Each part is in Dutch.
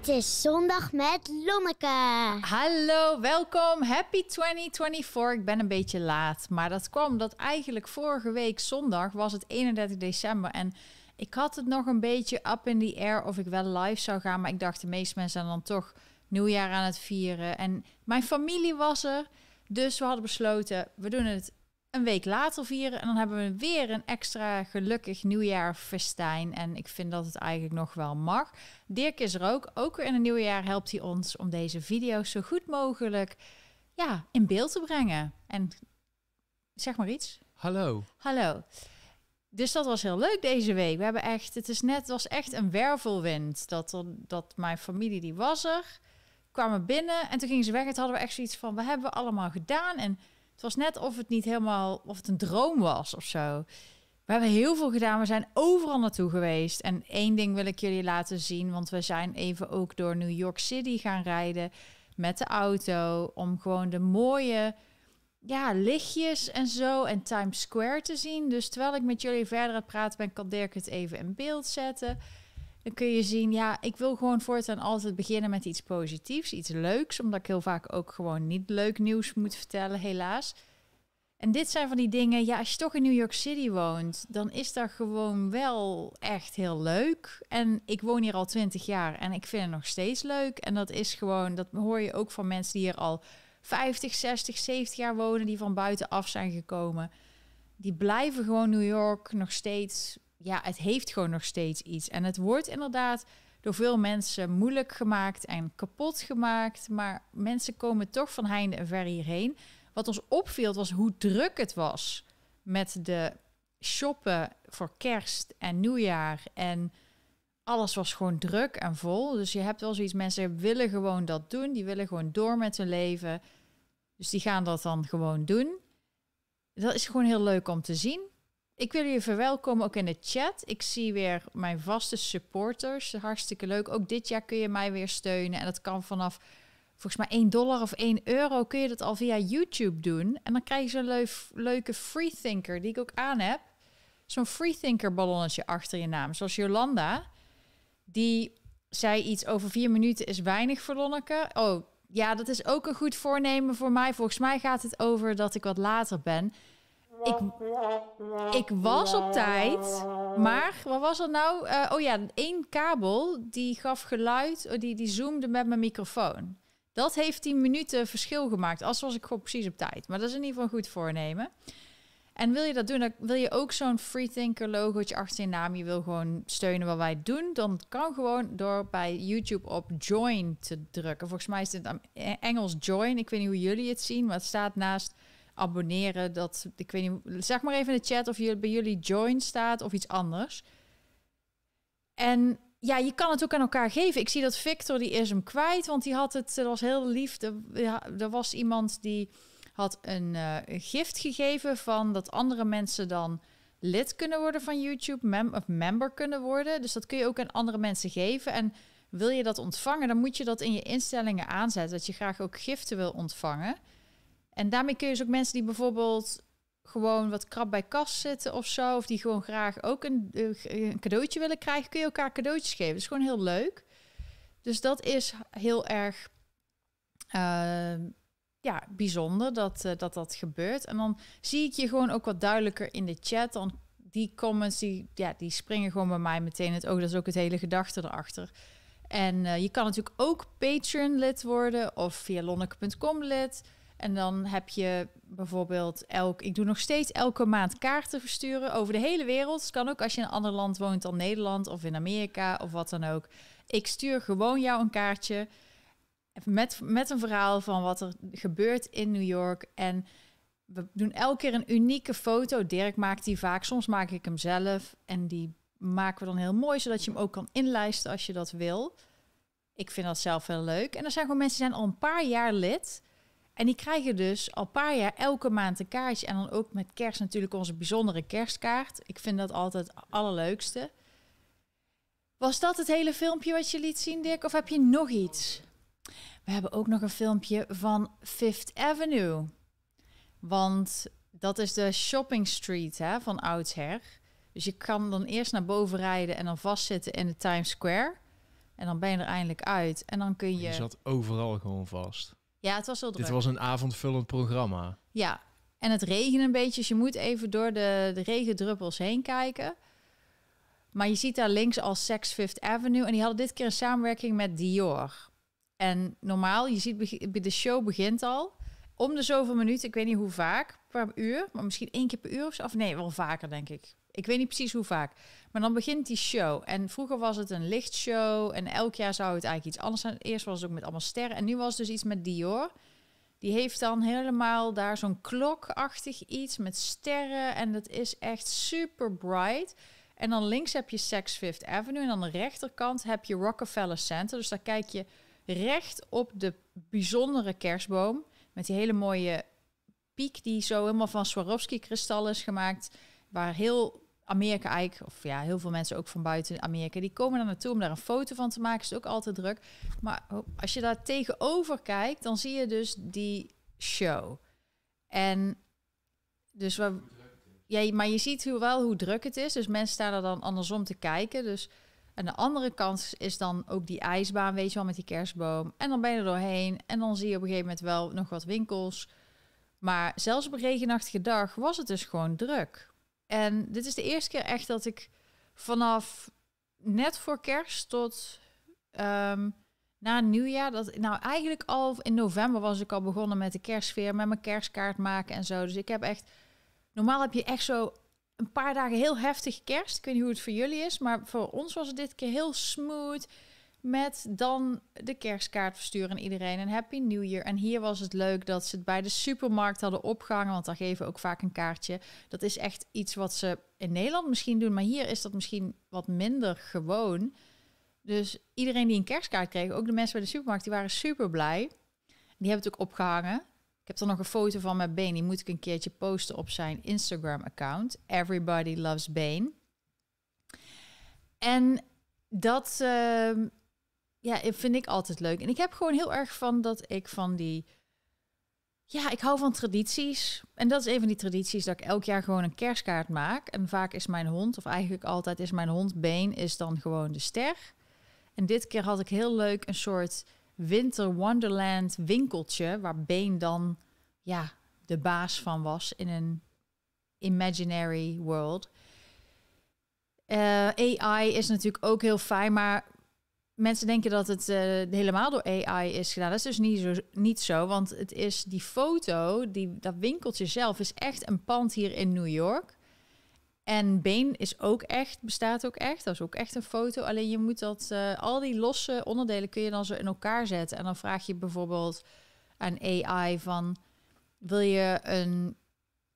Het is zondag met Lonneke. Hallo, welkom. Happy 2024. Ik ben een beetje laat, maar dat kwam dat eigenlijk vorige week zondag was het 31 december en ik had het nog een beetje up in the air of ik wel live zou gaan, maar ik dacht de meeste mensen zijn dan toch nieuwjaar aan het vieren en mijn familie was er. Dus we hadden besloten, we doen het een week later vieren. En dan hebben we weer een extra gelukkig nieuwjaar festijn. En ik vind dat het eigenlijk nog wel mag. Dirk is er ook. Ook in het nieuwjaar helpt hij ons om deze video's zo goed mogelijk ja, in beeld te brengen. En zeg maar iets. Hallo. Hallo. Dus dat was heel leuk deze week. We hebben echt, het is net, was echt een wervelwind. Dat, dat mijn familie die was er, kwamen binnen en toen gingen ze weg. Het hadden we echt zoiets van, wat hebben we allemaal gedaan? En het was net of het niet helemaal, of het een droom was of zo. We hebben heel veel gedaan. We zijn overal naartoe geweest. En één ding wil ik jullie laten zien. Want we zijn even ook door New York City gaan rijden met de auto. Om gewoon de mooie ja, lichtjes en zo en Times Square te zien. Dus terwijl ik met jullie verder het praten ben, kan Dirk het even in beeld zetten dan kun je zien, ja, ik wil gewoon voortaan altijd beginnen met iets positiefs, iets leuks, omdat ik heel vaak ook gewoon niet leuk nieuws moet vertellen, helaas. En dit zijn van die dingen, ja, als je toch in New York City woont, dan is dat gewoon wel echt heel leuk. En ik woon hier al twintig jaar en ik vind het nog steeds leuk. En dat is gewoon, dat hoor je ook van mensen die hier al 50, 60, 70 jaar wonen, die van buitenaf zijn gekomen. Die blijven gewoon New York nog steeds ja, het heeft gewoon nog steeds iets. En het wordt inderdaad door veel mensen moeilijk gemaakt en kapot gemaakt. Maar mensen komen toch van heinde en ver hierheen. Wat ons opviel was hoe druk het was met de shoppen voor kerst en nieuwjaar. En alles was gewoon druk en vol. Dus je hebt wel zoiets, mensen willen gewoon dat doen. Die willen gewoon door met hun leven. Dus die gaan dat dan gewoon doen. Dat is gewoon heel leuk om te zien. Ik wil jullie verwelkomen ook in de chat. Ik zie weer mijn vaste supporters. Hartstikke leuk. Ook dit jaar kun je mij weer steunen. En dat kan vanaf volgens mij 1 dollar of 1 euro. Kun je dat al via YouTube doen. En dan krijg je zo'n leuf, leuke freethinker die ik ook aan heb. Zo'n freethinker ballonnetje achter je naam. Zoals Jolanda. Die zei iets over vier minuten is weinig voor Lonneke. Oh, ja, dat is ook een goed voornemen voor mij. Volgens mij gaat het over dat ik wat later ben ik, was op tijd, maar wat was er nou? Uh, oh ja, één kabel die gaf geluid, oh, die, die zoomde met mijn microfoon. Dat heeft tien minuten verschil gemaakt. Als was ik gewoon precies op tijd. Maar dat is in ieder geval een goed voornemen. En wil je dat doen, wil je ook zo'n freethinker logootje achter je naam. Je wil gewoon steunen wat wij doen. Dan kan gewoon door bij YouTube op join te drukken. Volgens mij is het Engels join. Ik weet niet hoe jullie het zien, maar het staat naast abonneren. Dat, ik weet niet, zeg maar even in de chat of je, bij jullie join staat of iets anders. En ja, je kan het ook aan elkaar geven. Ik zie dat Victor, die is hem kwijt, want die had het, dat was heel lief. Er, er was iemand die had eh, een, gift gegeven van dat andere mensen dan lid kunnen worden van YouTube, mem of member kunnen worden. Dus dat kun je ook aan andere mensen geven. En wil je dat ontvangen, dan moet je dat in je instellingen aanzetten, dat je graag ook giften wil ontvangen. En daarmee kun je dus ook mensen die bijvoorbeeld gewoon wat krap bij kas zitten of zo, of die gewoon graag ook een, eh, een cadeautje willen krijgen, kun je elkaar cadeautjes geven. Dat is gewoon heel leuk. Dus dat is heel erg ehm, ja, bijzonder dat, eh, dat dat gebeurt. En dan zie ik je gewoon ook wat duidelijker in de chat. Dan die comments, die, ja, die springen gewoon bij mij meteen het oog. Dat is ook het hele gedachte erachter. En eh, je kan natuurlijk ook Patreon-lid worden of via lonneke.com lid. En dan heb je bijvoorbeeld elk, ik doe nog steeds elke maand kaarten versturen over de hele wereld. Het kan ook als je in een ander land woont dan Nederland of in Amerika of wat dan ook. Ik stuur gewoon jou een kaartje met, met een verhaal van wat er gebeurt in New York. En we doen elke keer een unieke foto. Dirk maakt die vaak, soms maak ik hem zelf. En die maken we dan heel mooi, zodat je hem ook kan inlijsten als je dat wil. Ik vind dat zelf heel leuk. En er zijn gewoon mensen die zijn al een paar jaar lid. En die krijgen dus al een paar jaar elke maand een kaartje. En dan ook met kerst natuurlijk onze bijzondere kerstkaart. Ik vind dat altijd het allerleukste. Was dat het hele filmpje wat je liet zien, Dick? Of heb je nog iets? We hebben ook nog een filmpje van Fifth Avenue. Want dat is de shopping street hè, van oudsher. Dus je kan dan eerst naar boven rijden en dan vastzitten in de Times Square. En dan ben je er eindelijk uit. En dan kun oh, je... Je zat overal gewoon vast. Ja, het was wel druk. Dit was een avondvullend programma. Ja, en het regent een beetje, dus je moet even door de, de regendruppels heen kijken. Maar je ziet daar links al Sex Fifth Avenue. En die hadden dit keer een samenwerking met Dior. En normaal, je ziet, de show begint al. Om de zoveel minuten, ik weet niet hoe vaak per uur. Maar misschien één keer per uur of zo. Of nee, wel vaker, denk ik. Ik weet niet precies hoe vaak. Maar dan begint die show. En vroeger was het een lichtshow. En elk jaar zou het eigenlijk iets anders zijn. Eerst was het ook met allemaal sterren. En nu was het dus iets met Dior. Die heeft dan helemaal daar zo'n klokachtig iets met sterren. En dat is echt super bright. En dan links heb je Sex Fifth Avenue. En aan de rechterkant heb je Rockefeller Center. Dus daar kijk je recht op de bijzondere kerstboom. Met die hele mooie piek die zo helemaal van Swarovski-kristal is gemaakt. Waar heel Amerika eigenlijk, of ja, heel veel mensen ook van buiten Amerika, die komen daar naartoe om daar een foto van te maken. Is ook altijd druk. Maar als je daar tegenover kijkt, dan zie je dus die show. En dus waar ja, maar je ziet hoe wel hoe druk het is. Dus mensen staan er dan andersom te kijken. Dus aan de andere kant is dan ook die ijsbaan, weet je wel, met die kerstboom. En dan ben je er doorheen. En dan zie je op een gegeven moment wel nog wat winkels. Maar zelfs op een regenachtige dag was het dus gewoon druk. En dit is de eerste keer echt dat ik vanaf net voor kerst tot um, na nieuwjaar. Dat, nou, eigenlijk al in november was ik al begonnen met de kerstsfeer, met mijn kerstkaart maken en zo. Dus ik heb echt. Normaal heb je echt zo een paar dagen heel heftig kerst. Ik weet niet hoe het voor jullie is, maar voor ons was het dit keer heel smooth. Met dan de kerstkaart versturen iedereen. een Happy New Year. En hier was het leuk dat ze het bij de supermarkt hadden opgehangen. Want daar geven ook vaak een kaartje. Dat is echt iets wat ze in Nederland misschien doen. Maar hier is dat misschien wat minder gewoon. Dus iedereen die een kerstkaart kreeg, ook de mensen bij de supermarkt, die waren super blij. Die hebben het ook opgehangen. Ik heb er nog een foto van met Bane. Die moet ik een keertje posten op zijn Instagram-account. Everybody loves Bane. En dat, ehm, ja, vind ik altijd leuk. En ik heb gewoon heel erg van dat ik van die... Ja, ik hou van tradities. En dat is een van die tradities dat ik elk jaar gewoon een kerstkaart maak. En vaak is mijn hond, of eigenlijk altijd is mijn hond Been is dan gewoon de ster. En dit keer had ik heel leuk een soort winter wonderland winkeltje... waar Been dan ja, de baas van was in een imaginary world. Eh, AI is natuurlijk ook heel fijn, maar Mensen denken dat het eh, helemaal door AI is gedaan. Dat is dus niet zo, niet zo, want het is die foto, die, dat winkeltje zelf is echt een pand hier in New York. En Been is ook echt, bestaat ook echt. Dat is ook echt een foto. Alleen je moet dat, eh, al die losse onderdelen kun je dan zo in elkaar zetten. En dan vraag je bijvoorbeeld aan AI van, wil je een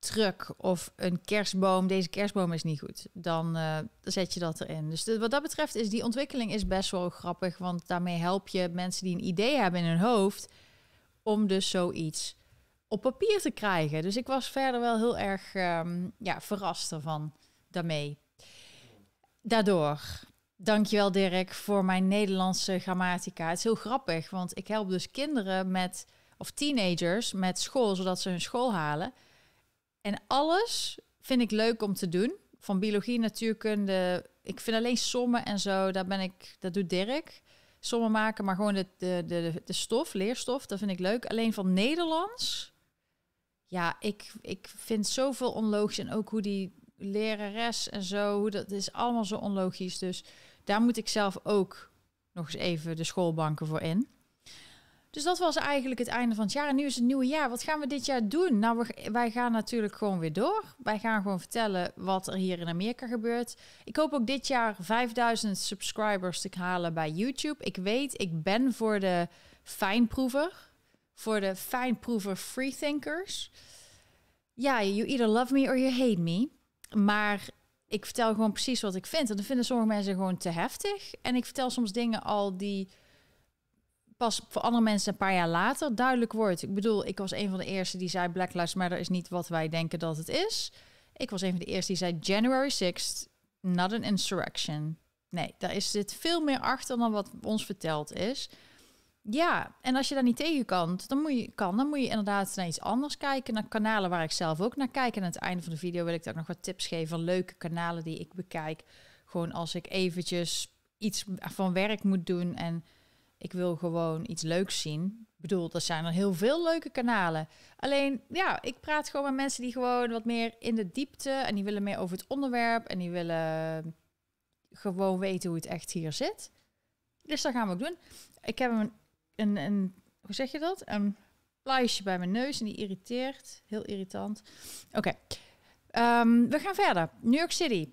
truck of een kerstboom, deze kerstboom is niet goed, dan eh, zet je dat erin. Dus wat dat betreft is die ontwikkeling is best wel grappig, want daarmee help je mensen die een idee hebben in hun hoofd om dus zoiets op papier te krijgen. Dus ik was verder wel heel erg ehm, ja, verrast ervan daarmee. Daardoor. Dankjewel Dirk voor mijn Nederlandse grammatica. Het is heel grappig, want ik help dus kinderen met, of teenagers met school, zodat ze hun school halen. En alles vind ik leuk om te doen. Van biologie, natuurkunde. Ik vind alleen sommen en zo, daar ben ik, dat doet Dirk. Sommen maken, maar gewoon de, de, de, de stof, leerstof, dat vind ik leuk. Alleen van Nederlands, ja, ik, ik vind zoveel onlogisch. En ook hoe die lerares en zo, hoe dat is allemaal zo onlogisch. Dus daar moet ik zelf ook nog eens even de schoolbanken voor in. Dus dat was eigenlijk het einde van het jaar. En nu is het nieuwe jaar. Wat gaan we dit jaar doen? Nou, we, wij gaan natuurlijk gewoon weer door. Wij gaan gewoon vertellen wat er hier in Amerika gebeurt. Ik hoop ook dit jaar 5000 subscribers te halen bij YouTube. Ik weet, ik ben voor de fijnproever. Voor de fijnproever freethinkers. Ja, you either love me or you hate me. Maar ik vertel gewoon precies wat ik vind. En dan vinden sommige mensen gewoon te heftig. En ik vertel soms dingen al die pas voor andere mensen een paar jaar later duidelijk wordt. Ik bedoel, ik was een van de eerste die zei Black Lives Matter is niet wat wij denken dat het is. Ik was een van de eerste die zei January 6th, not an insurrection. Nee, daar is dit veel meer achter dan wat ons verteld is. Ja, en als je daar niet tegen kan, dan moet je, kan, dan moet je inderdaad naar iets anders kijken. Naar kanalen waar ik zelf ook naar kijk. En aan het einde van de video wil ik ook nog wat tips geven van leuke kanalen die ik bekijk. Gewoon als ik eventjes iets van werk moet doen en ik wil gewoon iets leuks zien. Ik bedoel, er zijn er heel veel leuke kanalen. Alleen, ja, ik praat gewoon met mensen die gewoon wat meer in de diepte... en die willen meer over het onderwerp... en die willen gewoon weten hoe het echt hier zit. Dus dat gaan we ook doen. Ik heb een, een, een hoe zeg je dat? Een plaatje bij mijn neus en die irriteert. Heel irritant. Oké, ehm, we gaan verder. New York City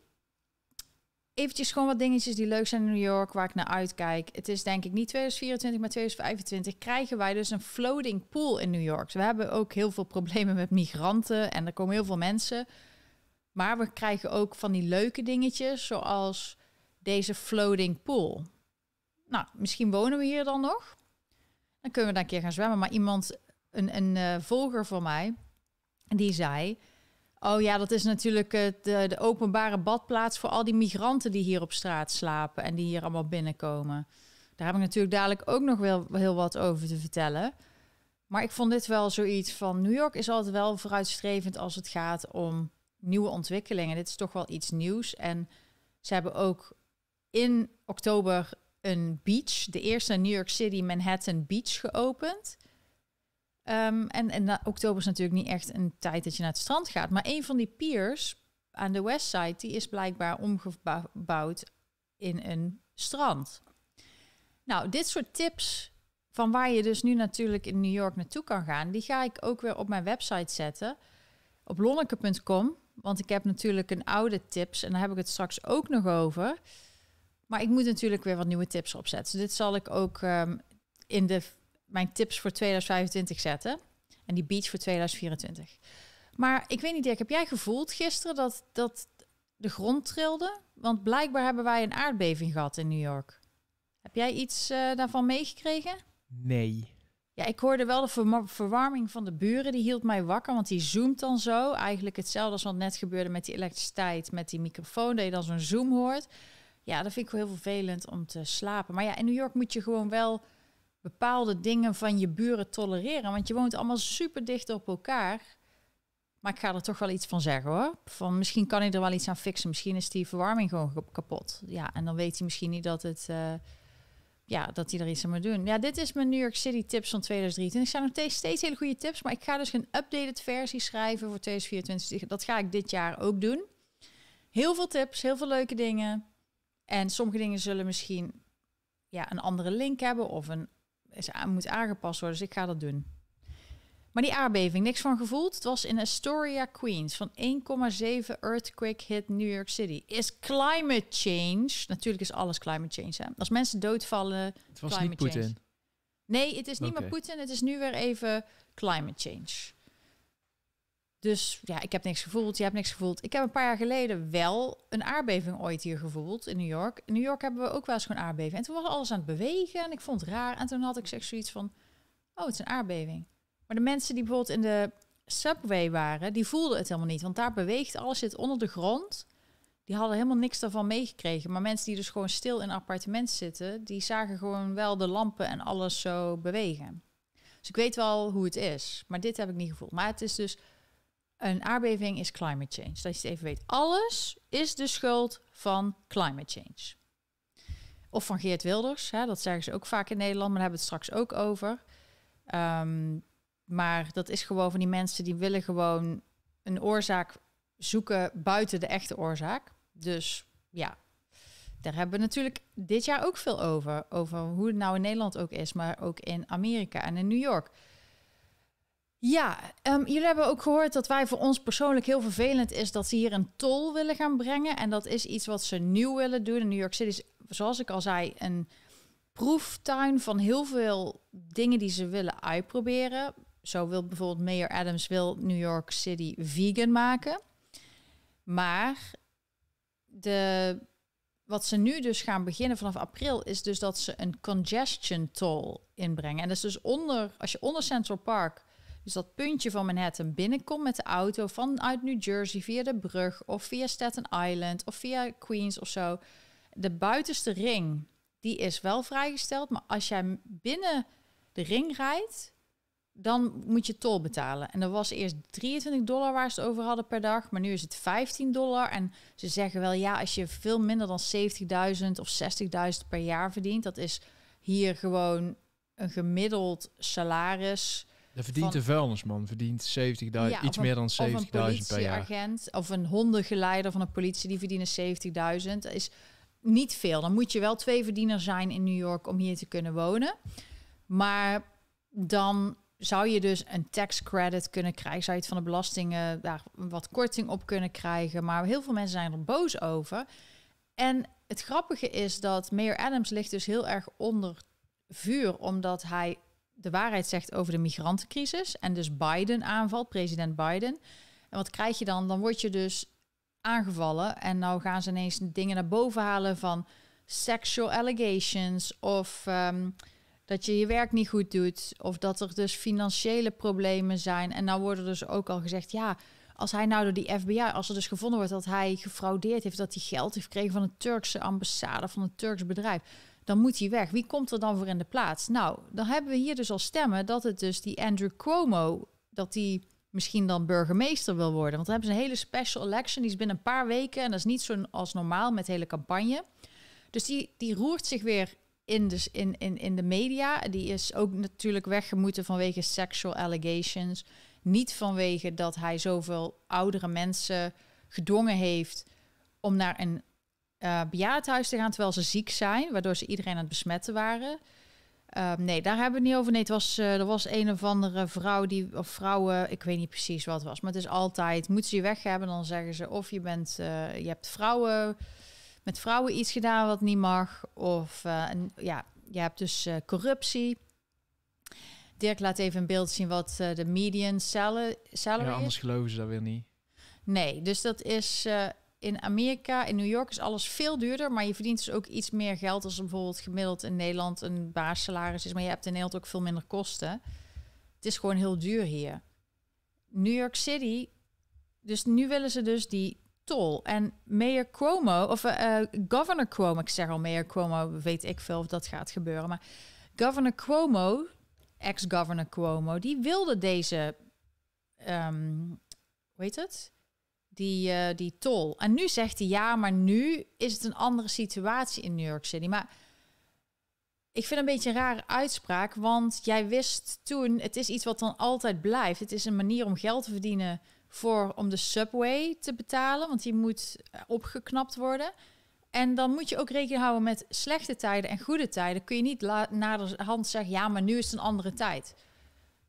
eventjes gewoon wat dingetjes die leuk zijn in New York, waar ik naar uitkijk. Het is denk ik niet 2024, maar 2025 krijgen wij dus een floating pool in New York. we hebben ook heel veel problemen met migranten en er komen heel veel mensen. Maar we krijgen ook van die leuke dingetjes, zoals deze floating pool. Nou, misschien wonen we hier dan nog. Dan kunnen we daar een keer gaan zwemmen. Maar iemand, een, een eh, volger van mij, die zei... Oh ja, dat is natuurlijk eh, de, de, openbare badplaats voor al die migranten die hier op straat slapen en die hier allemaal binnenkomen. Daar heb ik natuurlijk dadelijk ook nog wel heel wat over te vertellen. Maar ik vond dit wel zoiets van New York is altijd wel vooruitstrevend als het gaat om nieuwe ontwikkelingen. Dit is toch wel iets nieuws. En ze hebben ook in oktober een beach, de eerste New York City Manhattan Beach geopend. Ehm, en oktober is natuurlijk niet echt een tijd dat je naar het strand gaat. Maar een van die piers aan de westside, die is blijkbaar omgebouwd in een strand. Nou, dit soort tips van waar je dus nu natuurlijk in New York naartoe kan gaan, die ga ik ook weer op mijn website zetten. Op lonneke.com. Want ik heb natuurlijk een oude tips en daar heb ik het straks ook nog over. Maar ik moet natuurlijk weer wat nieuwe tips opzetten. Dus dit zal ik ook ehm, in de mijn tips voor 2025 zetten. En die beach voor 2024. Maar ik weet niet, Dirk, heb jij gevoeld gisteren dat, dat de grond trilde? Want blijkbaar hebben wij een aardbeving gehad in New York. Heb jij iets eh, daarvan meegekregen? Nee. Ja, ik hoorde wel de verwarming van de buren. Die hield mij wakker, want die zoomt dan zo. Eigenlijk hetzelfde als wat net gebeurde met die elektriciteit, met die microfoon, dat je dan zo'n zoom hoort. Ja, dat vind ik wel heel vervelend om te slapen. Maar ja, in New York moet je gewoon wel bepaalde dingen van je buren tolereren. Want je woont allemaal super dicht op elkaar. Maar ik ga er toch wel iets van zeggen hoor. Van misschien kan ik er wel iets aan fixen. Misschien is die verwarming gewoon kapot. Ja, en dan weet hij misschien niet dat het. Eh, ja, dat hij er iets aan moet doen. Ja, dit is mijn New York City tips van 2023. ik zijn nog steeds hele goede tips. Maar ik ga dus een updated versie schrijven voor 2024. Dat ga ik dit jaar ook doen. Heel veel tips, heel veel leuke dingen. En sommige dingen zullen misschien ja, een andere link hebben of een is, moet aangepast worden, dus ik ga dat doen. Maar die aardbeving, niks van gevoeld. Het was in Astoria, Queens, van 1,7 earthquake hit New York City. Is climate change, natuurlijk is alles climate change. Hè? Als mensen doodvallen, het was climate niet Poetin. Nee, het is niet meer Poetin. Het is nu weer even climate change. Dus ja, ik heb niks gevoeld, je hebt niks gevoeld. Ik heb een paar jaar geleden wel een aardbeving ooit hier gevoeld in New York. In New York hebben we ook wel eens een aardbeving. En toen was alles aan het bewegen en ik vond het raar. En toen had ik zeg zoiets van, oh, het is een aardbeving. Maar de mensen die bijvoorbeeld in de subway waren, die voelden het helemaal niet. Want daar beweegt alles, zit onder de grond. Die hadden helemaal niks daarvan meegekregen. Maar mensen die dus gewoon stil in een appartement zitten, die zagen gewoon wel de lampen en alles zo bewegen. Dus ik weet wel hoe het is, maar dit heb ik niet gevoeld. Maar het is dus een aardbeving is climate change. Dat je het even weet. Alles is de schuld van climate change. Of van Geert Wilders. Hè, dat zeggen ze ook vaak in Nederland, maar daar hebben we het straks ook over. Ehm, maar dat is gewoon van die mensen die willen gewoon een oorzaak zoeken buiten de echte oorzaak. Dus ja, daar hebben we natuurlijk dit jaar ook veel over. Over hoe het nou in Nederland ook is, maar ook in Amerika en in New York. Ja, ehm, jullie hebben ook gehoord dat wij voor ons persoonlijk heel vervelend is dat ze hier een tol willen gaan brengen. En dat is iets wat ze nieuw willen doen. New York City is, zoals ik al zei, een proeftuin van heel veel dingen die ze willen uitproberen. Zo wil bijvoorbeeld Mayor Adams wil New York City vegan maken. Maar de, wat ze nu dus gaan beginnen vanaf april is dus dat ze een congestion toll inbrengen. En dat is dus onder, als je onder Central Park dus dat puntje van Manhattan binnenkom met de auto vanuit New Jersey via de brug of via Staten Island of via Queens of zo. De buitenste ring, die is wel vrijgesteld. Maar als jij binnen de ring rijdt, dan moet je tol betalen. En dat was eerst 23 dollar waar ze het over hadden per dag, maar nu is het 15 dollar. En ze zeggen wel, ja, als je veel minder dan 70.000 of 60.000 per jaar verdient, dat is hier gewoon een gemiddeld salaris dan verdient de vuilnisman verdient 70.000, iets meer dan 70.000 per jaar. een agent of een hondengeleider van de politie, die verdienen 70.000. is niet veel. Dan moet je wel twee verdieners zijn in New York om hier te kunnen wonen. Maar dan zou je dus een tax credit kunnen krijgen. Zou je het van de belastingen daar wat korting op kunnen krijgen. Maar heel veel mensen zijn er boos over. En het grappige is dat Mayor Adams ligt dus heel erg onder vuur. Omdat hij de waarheid zegt over de migrantencrisis. En dus Biden aanvalt, president Biden. En wat krijg je dan? Dan word je dus aangevallen. En nou gaan ze ineens dingen naar boven halen van sexual allegations. Of ehm, dat je je werk niet goed doet. Of dat er dus financiële problemen zijn. En nou worden dus ook al gezegd, ja, als hij nou door die FBI, als er dus gevonden wordt dat hij gefraudeerd heeft, dat hij geld heeft gekregen van een Turkse ambassade, van een Turks bedrijf dan moet hij weg. Wie komt er dan voor in de plaats? Nou, dan hebben we hier dus al stemmen dat het dus die Andrew Cuomo, dat die misschien dan burgemeester wil worden. Want dan hebben ze een hele special election, die is binnen een paar weken. En dat is niet zo als normaal met hele campagne. Dus die, die roert zich weer in, in, in, in de media. Die is ook natuurlijk weggemoeten vanwege sexual allegations. Niet vanwege dat hij zoveel oudere mensen gedwongen heeft om naar een uh, eh, bejaardenhuis te gaan terwijl ze ziek zijn, waardoor ze iedereen aan het besmetten waren. Ehm, nee, daar hebben we het niet over. Nee, het was, eh, er was een of andere vrouw die, of vrouwen, ik weet niet precies wat het was, maar het is altijd, moeten ze je weg hebben, dan zeggen ze of je bent, eh, je hebt vrouwen, met vrouwen iets gedaan wat niet mag, of ja, je hebt dus corruptie. Dirk laat even een beeld zien wat de median salary, is. ja, anders geloven ze dat weer niet. Nee, dus dat is in Amerika, in New York is alles veel duurder, maar je verdient dus ook iets meer geld als bijvoorbeeld gemiddeld in Nederland een baassalaris is, maar je hebt in Nederland ook veel minder kosten. Het is gewoon heel duur hier. New York City, dus nu willen ze dus die tol. En Mayor Cuomo, of eh, eh, Governor Cuomo, ik zeg al Mayor Cuomo, weet ik veel of dat gaat gebeuren, maar Governor Cuomo, ex-Governor Cuomo, die wilde deze, um, hoe heet het? die, eh, die tol. En nu zegt hij ja, maar nu is het een andere situatie in New York City. Maar ik vind een beetje een rare uitspraak, want jij wist toen, het is iets wat dan altijd blijft. Het is een manier om geld te verdienen voor, om de subway te betalen, want die moet eh, opgeknapt worden. En dan moet je ook rekening houden met slechte tijden en goede tijden. Kun je niet na de hand zeggen, ja, maar nu is het een andere tijd.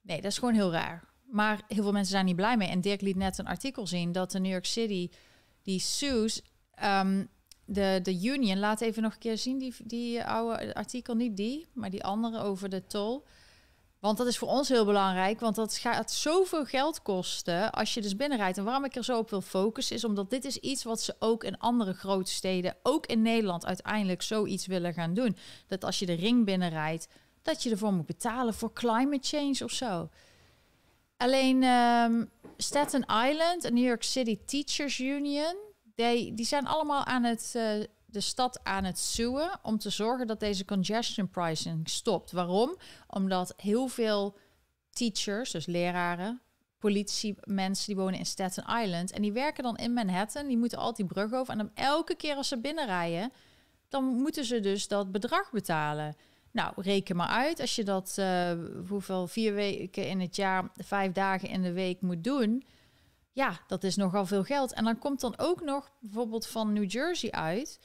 Nee, dat is gewoon heel raar. Maar heel veel mensen zijn niet blij mee. En Dirk liet net een artikel zien dat de New York City, die sues, ehm, de, de union, laat even nog een keer zien die, die oude artikel, niet die, maar die andere over de tol. Want dat is voor ons heel belangrijk, want dat gaat zoveel geld kosten als je dus binnenrijdt. En waarom ik er zo op wil focussen is omdat dit is iets wat ze ook in andere grote steden, ook in Nederland uiteindelijk zoiets willen gaan doen. Dat als je de ring binnenrijdt, dat je ervoor moet betalen voor climate change of zo. Alleen ehm, Staten Island en New York City Teachers Union, die, die zijn allemaal aan het, eh, de stad aan het zoeken om te zorgen dat deze congestion pricing stopt. Waarom? Omdat heel veel teachers, dus leraren, politiemensen die wonen in Staten Island en die werken dan in Manhattan, die moeten altijd die brug over en dan elke keer als ze binnenrijden, dan moeten ze dus dat bedrag betalen. Nou, reken maar uit. Als je dat eh, hoeveel vier weken in het jaar, vijf dagen in de week moet doen. Ja, dat is nogal veel geld. En dan komt dan ook nog bijvoorbeeld van New Jersey uit.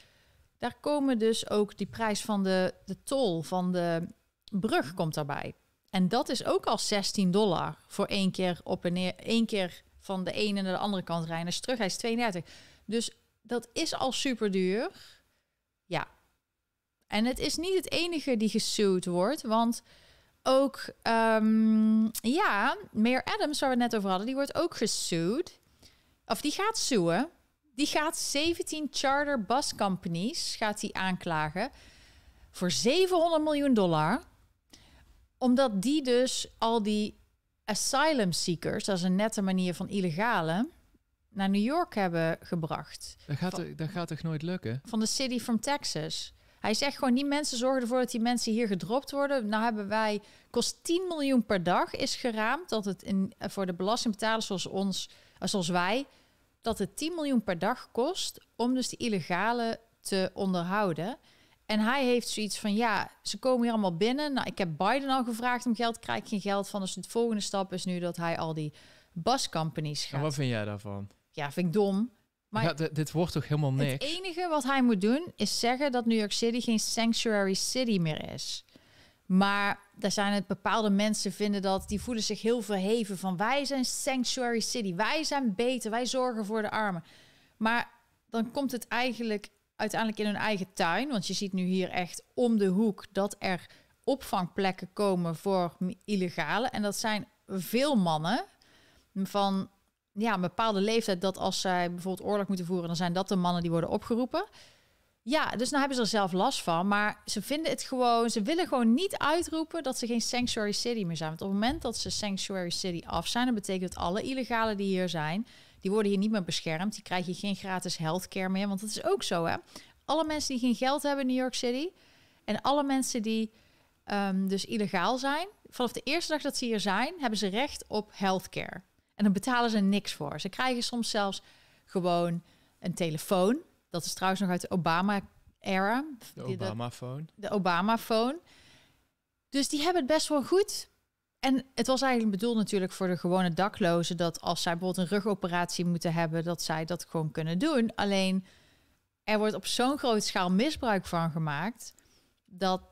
Daar komen dus ook die prijs van de, de tol, van de brug komt daarbij. En dat is ook al 16 dollar voor één keer op en neer, één keer van de ene naar de andere kant rijden. Als je terug is 32. Dus dat is al super duur. Ja, en het is niet het enige die gesuwd wordt, want ook, ehm, ja, Mayor Adams, waar we het net over hadden, die wordt ook gesuwd. Of die gaat suwen. Die gaat 17 charter bus companies gaat die aanklagen voor 700 miljoen dollar. Omdat die dus al die asylum seekers, dat is een nette manier van illegale, naar New York hebben gebracht. Dat gaat, van, dat gaat toch nooit lukken? Van de city from Texas. Hij zegt gewoon, die mensen zorgen ervoor dat die mensen hier gedropt worden. Nou hebben wij, kost 10 miljoen per dag is geraamd dat het in, eh, voor de belastingbetalers zoals, ons, eh, zoals wij, dat het 10 miljoen per dag kost om dus de illegale te onderhouden. En hij heeft zoiets van, ja, ze komen hier allemaal binnen. Nou, ik heb Biden al gevraagd om geld, krijg ik geen geld van. Dus de volgende stap is nu dat hij al die bascompanies companies gaat. wat vind jij daarvan? Ja, vind ik dom. Maar ja, dit, wordt toch helemaal niks? Het enige wat hij moet doen is zeggen dat New York City geen sanctuary city meer is. Maar er zijn het bepaalde mensen vinden dat, die voelen zich heel verheven van wij zijn sanctuary city, wij zijn beter, wij zorgen voor de armen. Maar dan komt het eigenlijk uiteindelijk in hun eigen tuin, want je ziet nu hier echt om de hoek dat er opvangplekken komen voor illegale. En dat zijn veel mannen van ja, een bepaalde leeftijd dat als zij bijvoorbeeld oorlog moeten voeren, dan zijn dat de mannen die worden opgeroepen. Ja, dus nou hebben ze er zelf last van. Maar ze vinden het gewoon, ze willen gewoon niet uitroepen dat ze geen Sanctuary City meer zijn. Want op het moment dat ze Sanctuary City af zijn, dan betekent dat alle illegalen die hier zijn, die worden hier niet meer beschermd. Die krijgen geen gratis healthcare meer. Want dat is ook zo, hè? Alle mensen die geen geld hebben in New York City en alle mensen die ehm, dus illegaal zijn, vanaf de eerste dag dat ze hier zijn, hebben ze recht op healthcare. En dan betalen ze niks voor. Ze krijgen soms zelfs gewoon een telefoon. Dat is trouwens nog uit de Obama-era. De Obama-phone. De Obama-phone. Dus die hebben het best wel goed. En het was eigenlijk bedoeld natuurlijk voor de gewone daklozen... dat als zij bijvoorbeeld een rugoperatie moeten hebben... dat zij dat gewoon kunnen doen. Alleen er wordt op zo'n grote schaal misbruik van gemaakt... dat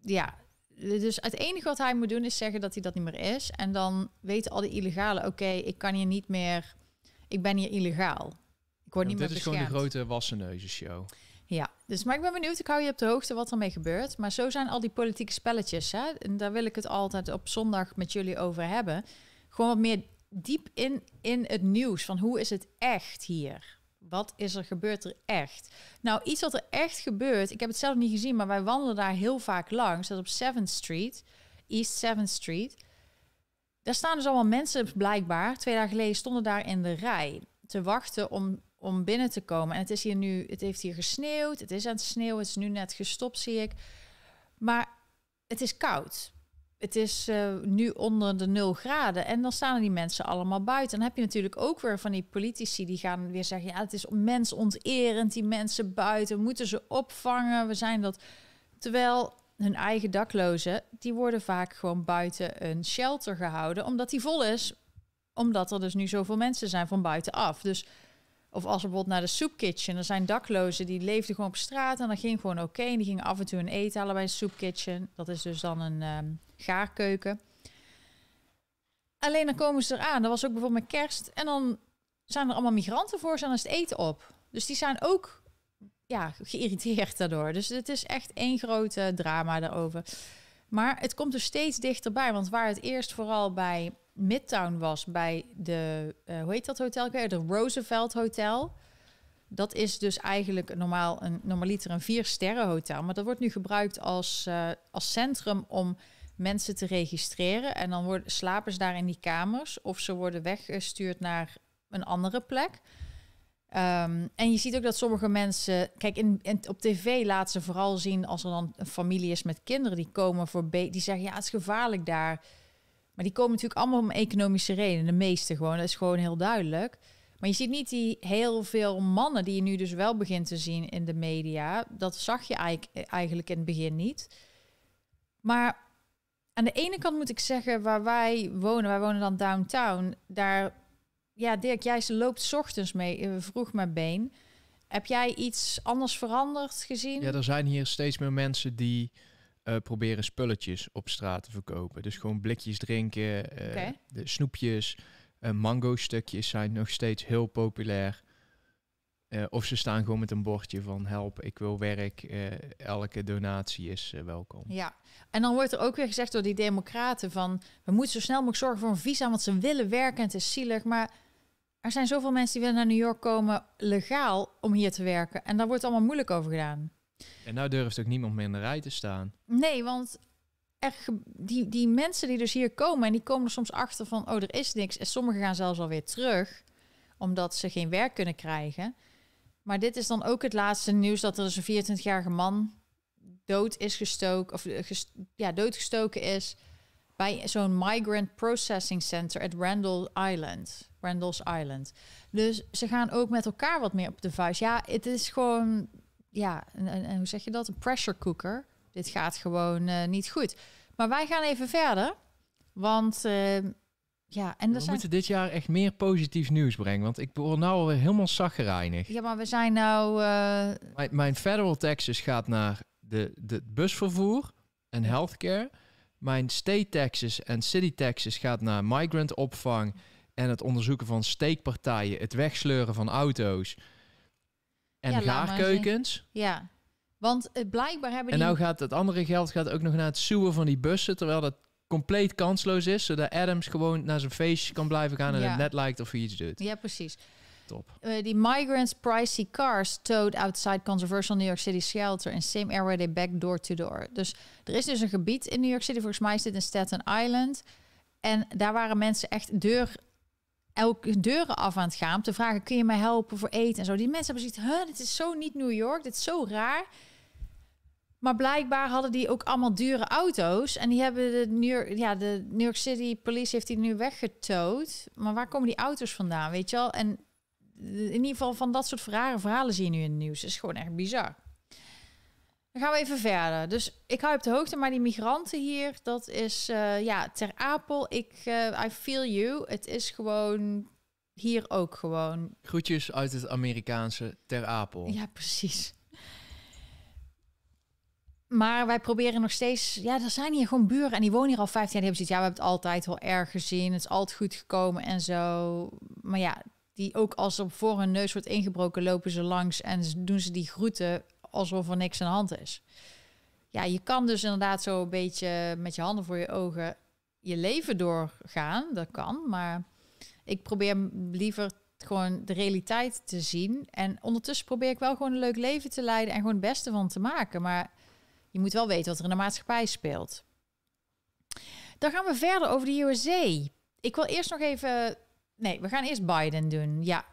ja, dus het enige wat hij moet doen is zeggen dat hij dat niet meer is. En dan weten al die illegale: oké, ik kan hier niet meer, ik ben hier illegaal. Ik word niet meer Dit is gewoon de grote wassenneuzes-show. Ja, dus, maar ik ben benieuwd, ik hou je op de hoogte wat ermee gebeurt. Maar zo zijn al die politieke spelletjes, hè? en daar wil ik het altijd op zondag met jullie over hebben. Gewoon wat meer diep in, in het nieuws, van hoe is het echt hier? Wat is er gebeurd er echt? Nou, iets wat er echt gebeurt, ik heb het zelf niet gezien, maar wij wandelen daar heel vaak langs. Dat op 7th Street, East 7th Street. Daar staan dus allemaal mensen blijkbaar. Twee dagen geleden stonden daar in de rij te wachten om, om binnen te komen. En het is hier nu, het heeft hier gesneeuwd. Het is aan het sneeuwen. Het is nu net gestopt, zie ik. Maar het is koud het is eh, nu onder de nul graden. En dan staan die mensen allemaal buiten. Dan heb je natuurlijk ook weer van die politici die gaan weer zeggen: ja, het is mensonterend, die mensen buiten, moeten ze opvangen. We zijn dat. Terwijl hun eigen daklozen, die worden vaak gewoon buiten een shelter gehouden, omdat die vol is. Omdat er dus nu zoveel mensen zijn van buitenaf. Dus. Of als bijvoorbeeld naar de kitchen Er zijn daklozen die leefden gewoon op straat en dat ging gewoon oké. En die gingen af en toe een eten halen bij een soepkitchen. Dat is dus dan een ehm, gaarkeuken. Alleen dan komen ze eraan. Dat was ook bijvoorbeeld met kerst. En dan zijn er allemaal migranten voor, Ze aan het eten op. Dus die zijn ook ja, geïrriteerd daardoor. Dus het is echt één grote drama daarover. Maar het komt er steeds dichterbij. Want waar het eerst vooral bij Midtown was, bij de, eh, hoe heet dat hotel? De Roosevelt Hotel. Dat is dus eigenlijk normaal een, normaliter een vier sterren hotel. Maar dat wordt nu gebruikt als, eh, als centrum om mensen te registreren. En dan worden, slapen ze daar in die kamers of ze worden weggestuurd naar een andere plek. Ehm, en je ziet ook dat sommige mensen. Kijk, in, in, op tv laten ze vooral zien als er dan een familie is met kinderen die komen voor. Die zeggen ja, het is gevaarlijk daar. Maar die komen natuurlijk allemaal om economische redenen. De meeste gewoon. Dat is gewoon heel duidelijk. Maar je ziet niet die heel veel mannen die je nu dus wel begint te zien in de media. Dat zag je eigenlijk in het begin niet. Maar aan de ene kant moet ik zeggen, waar wij wonen, wij wonen dan downtown, daar, ja, Dirk, jij loopt ochtends mee, eh, vroeg met been. Heb jij iets anders veranderd gezien? Ja, er zijn hier steeds meer mensen die eh, proberen spulletjes op straat te verkopen. Dus gewoon blikjes drinken, eh, de snoepjes, uh, mango stukjes zijn nog steeds heel populair. Eh, of ze staan gewoon met een bordje van help, ik wil werk, eh, elke donatie is eh, welkom. Ja, en dan wordt er ook weer gezegd door die democraten van we moeten zo snel mogelijk zorgen voor een visa, want ze willen werken en het is zielig. Maar er zijn zoveel mensen die willen naar New York komen legaal om hier te werken en daar wordt allemaal moeilijk over gedaan. En nou durft ook niemand meer in de rij te staan. Nee, want echt die, die mensen die dus hier komen en die komen er soms achter van oh er is niks en sommigen gaan zelfs alweer terug omdat ze geen werk kunnen krijgen. Maar dit is dan ook het laatste nieuws dat er dus een 24-jarige man dood is gestoken, of eh, ja, doodgestoken is bij zo'n Migrant Processing Center at Randall Island. Randall's Island. Dus ze gaan ook met elkaar wat meer op de vuist. Ja, het is gewoon, ja, en, hoe zeg je dat? Een pressure cooker. Dit gaat gewoon eh, niet goed. Maar wij gaan even verder. Want ehm, ja, en we zijn... moeten dit jaar echt meer positief nieuws brengen. Want ik word nou alweer helemaal zaggerijnig. Ja, maar we zijn nou... Eh, mijn, federal taxes gaat naar de, de busvervoer en healthcare. Mijn state taxes en city taxes gaat naar migrant opvang... en het onderzoeken van steekpartijen, het wegsleuren van auto's... en ja, gaarkeukens. Ja, want eh, blijkbaar hebben die... En nou gaat het andere geld gaat ook nog naar het zoeën van die bussen... terwijl dat compleet kansloos is. Zodat Adams gewoon naar zijn feestje kan blijven gaan en het net lijkt of hij iets doet. Ja, precies. Top. Eh, die migrants pricey cars towed outside controversial New York City shelter in same area they back door to door. Dus er is dus een gebied in New York City, volgens mij is dit in Staten Island. En daar waren mensen echt deur elke deuren af aan het gaan om te vragen: kun je mij helpen voor eten en zo. Die mensen hebben zoiets: huh, dit is zo niet New York, dit is zo raar. Maar blijkbaar hadden die ook allemaal dure auto's. En die hebben de New York, ja, de New York City Police heeft die nu weggetood. Maar waar komen die auto's vandaan, weet je al? En in ieder geval van dat soort rare verhalen zie je nu in het nieuws. is gewoon echt bizar. Dan gaan we even verder. Dus ik hou op de hoogte, maar die migranten hier, dat is eh, ja, Ter Apel. Ik, eh, I feel you. Het is gewoon hier ook gewoon. Groetjes uit het Amerikaanse Ter Apel. Ja, precies. Maar wij proberen nog steeds. Ja, er zijn hier gewoon buren en die wonen hier al 15 jaar. Die hebben zoiets. Ja, we hebben het altijd wel erg gezien. Het is altijd goed gekomen en zo. Maar ja, die ook als er voor hun neus wordt ingebroken, lopen ze langs en doen ze die groeten alsof er niks aan de hand is. Ja, je kan dus inderdaad zo een beetje met je handen voor je ogen je leven doorgaan. Dat kan. Maar ik probeer liever gewoon de realiteit te zien. En ondertussen probeer ik wel gewoon een leuk leven te leiden en gewoon het beste van te maken. Maar je moet wel weten wat er in de maatschappij speelt. Dan gaan we verder over de USA. Ik wil eerst nog even. Nee, we gaan eerst Biden doen. Ja,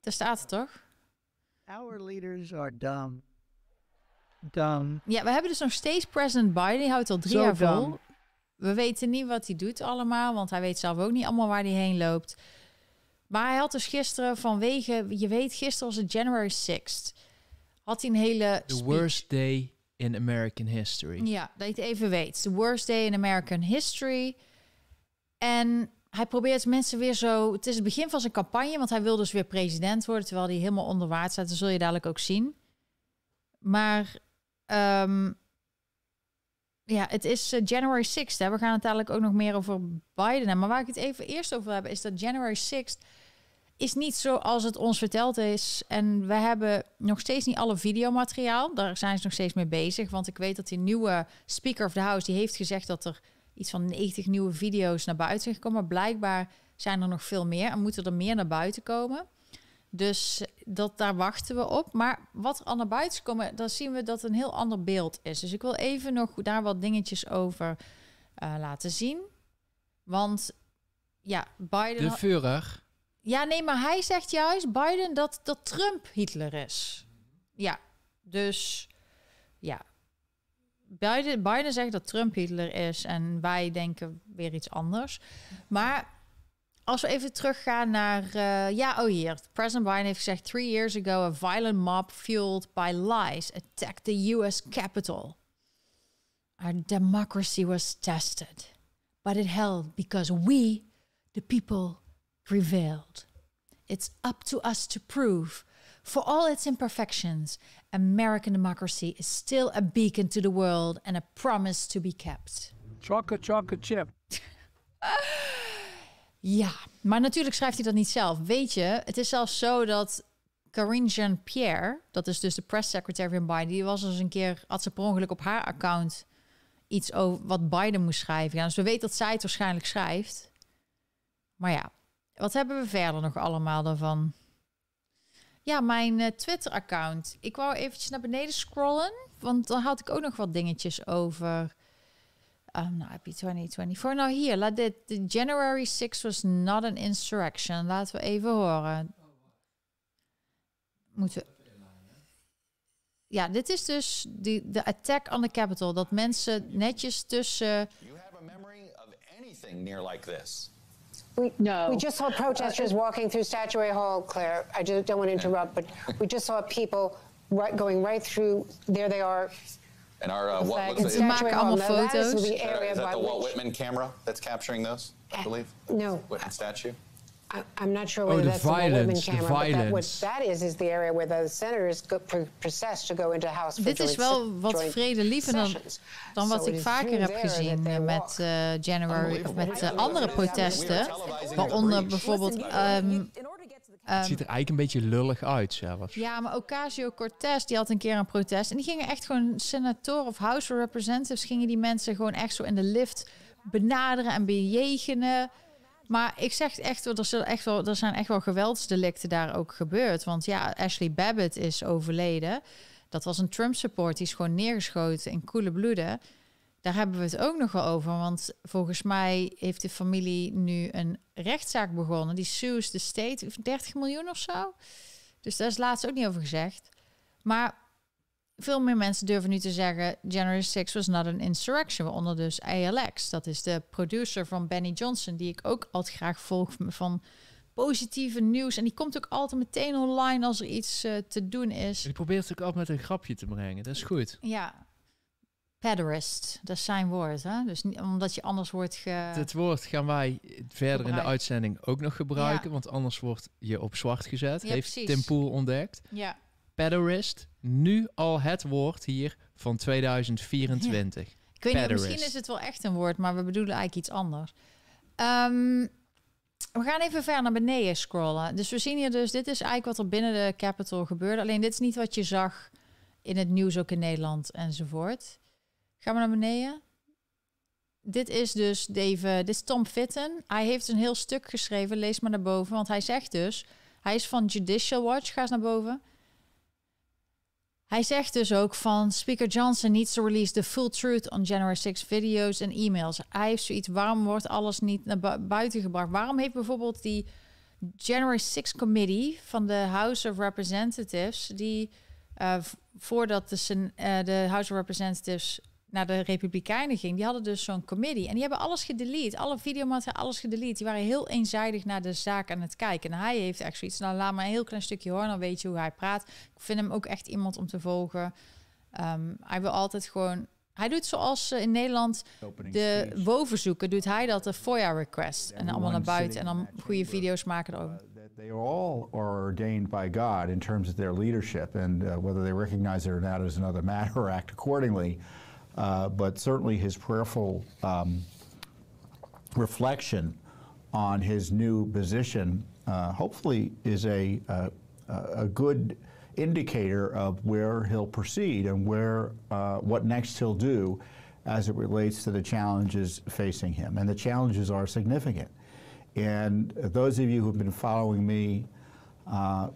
daar staat het toch? Our leaders are dumb. Dumb. Ja, we hebben dus nog steeds president Biden. Die houdt al drie jaar vol. We weten niet wat hij doet allemaal, want hij weet zelf ook niet allemaal waar hij heen loopt. Maar hij had dus gisteren vanwege, je weet, gisteren was het January 6th. Had hij een hele. The worst day in American History. Ja, dat je het even weet. The worst day in American History. En hij probeert mensen weer zo... Het is het begin van zijn campagne, want hij wil dus weer president worden... terwijl hij helemaal onderwaard water staat. Dat zul je dadelijk ook zien. Maar... Ehm, ja, het is eh, January 6th. We gaan het dadelijk ook nog meer over Biden hebben. Maar waar ik het even eerst over hebben is dat January 6th is niet zoals het ons verteld is. En we hebben nog steeds niet alle videomateriaal. Daar zijn ze nog steeds mee bezig. Want ik weet dat die nieuwe Speaker of the House... die heeft gezegd dat er iets van 90 nieuwe video's naar buiten zijn gekomen. Maar blijkbaar zijn er nog veel meer en moeten er meer naar buiten komen. Dus dat, daar wachten we op. Maar wat er al naar buiten komen, dan zien we dat een heel ander beeld is. Dus ik wil even nog daar wat dingetjes over eh, laten zien. Want ja, Biden... De Führer ja, nee, maar hij zegt juist, Biden, dat, dat Trump Hitler is. Ja, dus ja. Biden, Biden zegt dat Trump Hitler is en wij denken weer iets anders. Maar als we even teruggaan naar... Eh, ja, oh hier. President Biden heeft gezegd... Three years ago, a violent mob fueled by lies attacked the U.S. Capitol. Our democracy was tested. But it held because we, the people prevailed. It's up to us to prove, for all its imperfections, American democracy is still a beacon to the world and a promise to be kept. Chocolate, chocolate chip. ja, maar natuurlijk schrijft hij dat niet zelf. Weet je, het is zelfs zo dat Karine Jean-Pierre, dat is dus de press secretary van Biden, die was eens dus een keer, had ze per ongeluk op haar account iets over wat Biden moest schrijven. Ja, dus we weten dat zij het waarschijnlijk schrijft. Maar ja, wat hebben we verder nog allemaal daarvan? Ja, mijn eh, Twitter-account. Ik wou eventjes naar beneden scrollen, want dan had ik ook nog wat dingetjes over. Um, nou, heb 2024? Nou, hier, laat dit. January 6 was not an insurrection. Laten we even horen. Moeten we... Ja, dit is dus de, de attack on the capital. Dat mensen netjes tussen... You have a memory of anything near like this. We, no. we just saw protesters uh, uh, walking through Statuary Hall, Claire. I just don't want to interrupt, but we just saw people right, going right through. There they are. And our uh, what looks like Mac Hall, photos. That is, the area uh, is that the Walt Whitman camera that's capturing those? I uh, believe. No. Whitman statue. I'm not sure oh, whether oh, that's violence, the camera, the That, what that is is the area where the senators process to go into house Dit is wel wat vredelievender dan, dan wat ik vaker heb gezien eh, met uh, January of met eh, andere protesten, waaronder bijvoorbeeld. Um, het ziet er eigenlijk een beetje lullig uit zelfs. Ja, maar Ocasio-Cortez, die had een keer een protest. En die gingen echt gewoon senatoren of House of Representatives... gingen die mensen gewoon echt zo in de lift benaderen en bejegenen. Maar ik zeg echt, er, zijn echt wel, er zijn echt wel geweldsdelicten daar ook gebeurd. Want ja, Ashley Babbitt is overleden. Dat was een Trump-support. Die is gewoon neergeschoten in koele bloeden. Daar hebben we het ook nog wel over. Want volgens mij heeft de familie nu een rechtszaak begonnen. Die sues de state 30 miljoen of zo. Dus daar is laatst ook niet over gezegd. Maar veel meer mensen durven nu te zeggen: January 6 was not an insurrection. Waaronder dus ALX. Dat is de producer van Benny Johnson, die ik ook altijd graag volg van positieve nieuws. En die komt ook altijd meteen online als er iets eh, te doen is. Die probeert het ook altijd met een grapje te brengen. Dat is goed. Ja. pederist. dat is zijn woord. Hè? Dus niet, omdat je anders wordt. Ge... woord gaan wij verder in de uitzending ook nog gebruiken. Want anders wordt je op zwart gezet. Heeft Tim Poel ontdekt. Ja. Pederist nu al het woord hier van 2024. Ik weet niet, misschien is het wel echt een woord, maar we bedoelen eigenlijk iets anders. Ehm, we gaan even ver naar beneden scrollen. Dus we zien hier dus, dit is eigenlijk wat er binnen de Capitol gebeurde. Alleen dit is niet wat je zag in het nieuws ook in Nederland enzovoort. Gaan we naar beneden? Dit is dus Dave, dit is Tom Fitton. Hij heeft een heel stuk geschreven, lees maar naar boven. Want hij zegt dus, hij is van Judicial Watch, ga eens naar boven. Hij zegt dus ook van Speaker Johnson needs to release the full truth on January 6 video's en e-mails. Hij heeft zoiets, waarom wordt alles niet naar buiten gebracht? Waarom heeft bijvoorbeeld die January 6 committee van de House of Representatives, die eh, voordat de, uh, de House of Representatives naar de Republikeinen ging, die hadden dus zo'n committee. En die hebben alles gedelete. Alle videomaterialen, alles gedelete. Die waren heel eenzijdig naar de zaak aan het kijken. En hij heeft echt zoiets. Nou, laat maar een heel klein stukje horen. Dan weet je hoe hij praat. Ik vind hem ook echt iemand om te volgen. Ehm, hij wil altijd gewoon. Hij doet zoals eh, in Nederland de woverzoeken. Doet hij dat de FOIA request. En allemaal naar buiten. En dan goede video's uh, maken erover. They all are ordained by God in terms of their leadership. And uh, whether they recognize it or not is another matter, act accordingly. Uh, but certainly his prayerful um, reflection on his new position uh, hopefully is a, uh, a, a, good indicator of where he'll proceed and where uh, what next he'll do as it relates to the challenges facing him. And the challenges are significant. And those of you who've been following me uh,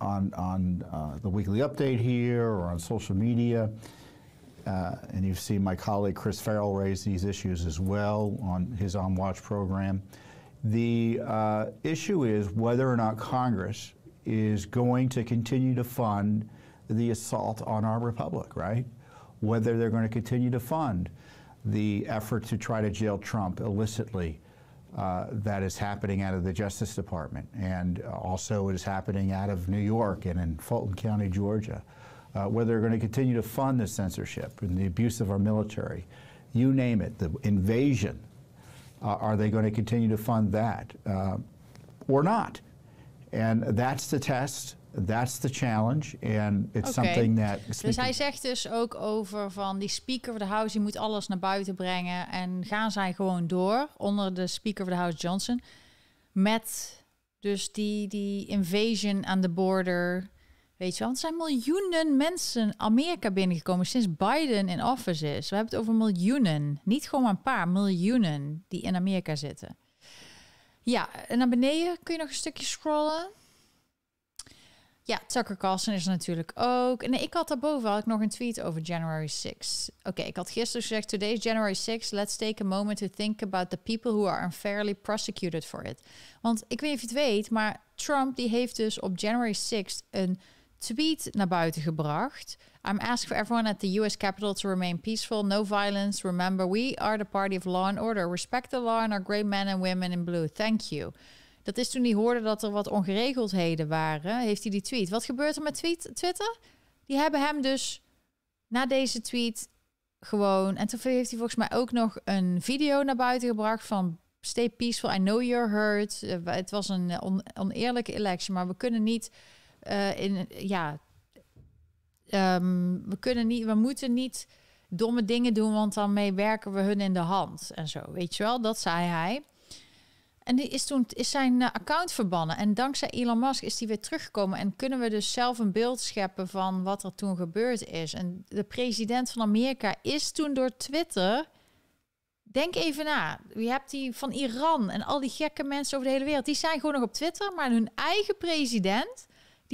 on, on uh, the weekly update here or on social media, uh, and you have seen my colleague Chris Farrell raise these issues as well on his On Watch program. The uh, issue is whether or not Congress is going to continue to fund the assault on our republic, right? Whether they're going to continue to fund the effort to try to jail Trump illicitly uh, that is happening out of the Justice Department and also is happening out of New York and in Fulton County, Georgia uh, whether they're going to continue to fund the censorship and the abuse of our military, you name it, the invasion. Uh, are they going to continue to fund that uh, or not? And that's the test. That's the challenge. And it's okay. something that. Speaking... Dus hij zegt dus ook over van die Speaker of the House, die moet alles naar buiten brengen. En gaan zij gewoon door onder de Speaker of the House Johnson. Met dus die, die invasion aan de border. Weet je want er zijn miljoenen mensen Amerika binnengekomen sinds Biden in office is. We hebben het over miljoenen. Niet gewoon een paar, miljoenen die in Amerika zitten. Ja, en naar beneden kun je nog een stukje scrollen. Ja, Tucker Carlson is natuurlijk ook. En ik had daarboven had ik nog een tweet over January 6. Oké, ik had gisteren gezegd: Today is January 6. Let's take a moment to think about the people who are unfairly prosecuted for it. Want ik weet niet of je het weet, maar Trump die heeft dus op January 6 een tweet naar buiten gebracht. I'm asking for everyone at the US Capitol to remain peaceful, no violence. Remember, we are the party of law and order. Respect the law and our great men and women in blue. Thank you. Dat is toen hij hoorde dat er wat ongeregeldheden waren, heeft hij die tweet. Wat gebeurt er met tweet, Twitter? Die hebben hem dus na deze tweet gewoon. En toen heeft hij volgens mij ook nog een video naar buiten gebracht van Stay peaceful, I know you're hurt. Eh, het was een oneerlijke election, maar we kunnen niet eh, in, ja, ehm, we, kunnen niet, we moeten niet domme dingen doen, want dan mee werken we hun in de hand en zo. Weet je wel, dat zei hij. En die is toen is zijn eh, account verbannen. En dankzij Elon Musk is die weer teruggekomen. En kunnen we dus zelf een beeld scheppen van wat er toen gebeurd is. En de president van Amerika is toen door Twitter. Denk even na. wie hebt die van Iran en al die gekke mensen over de hele wereld. Die zijn gewoon nog op Twitter. Maar hun eigen president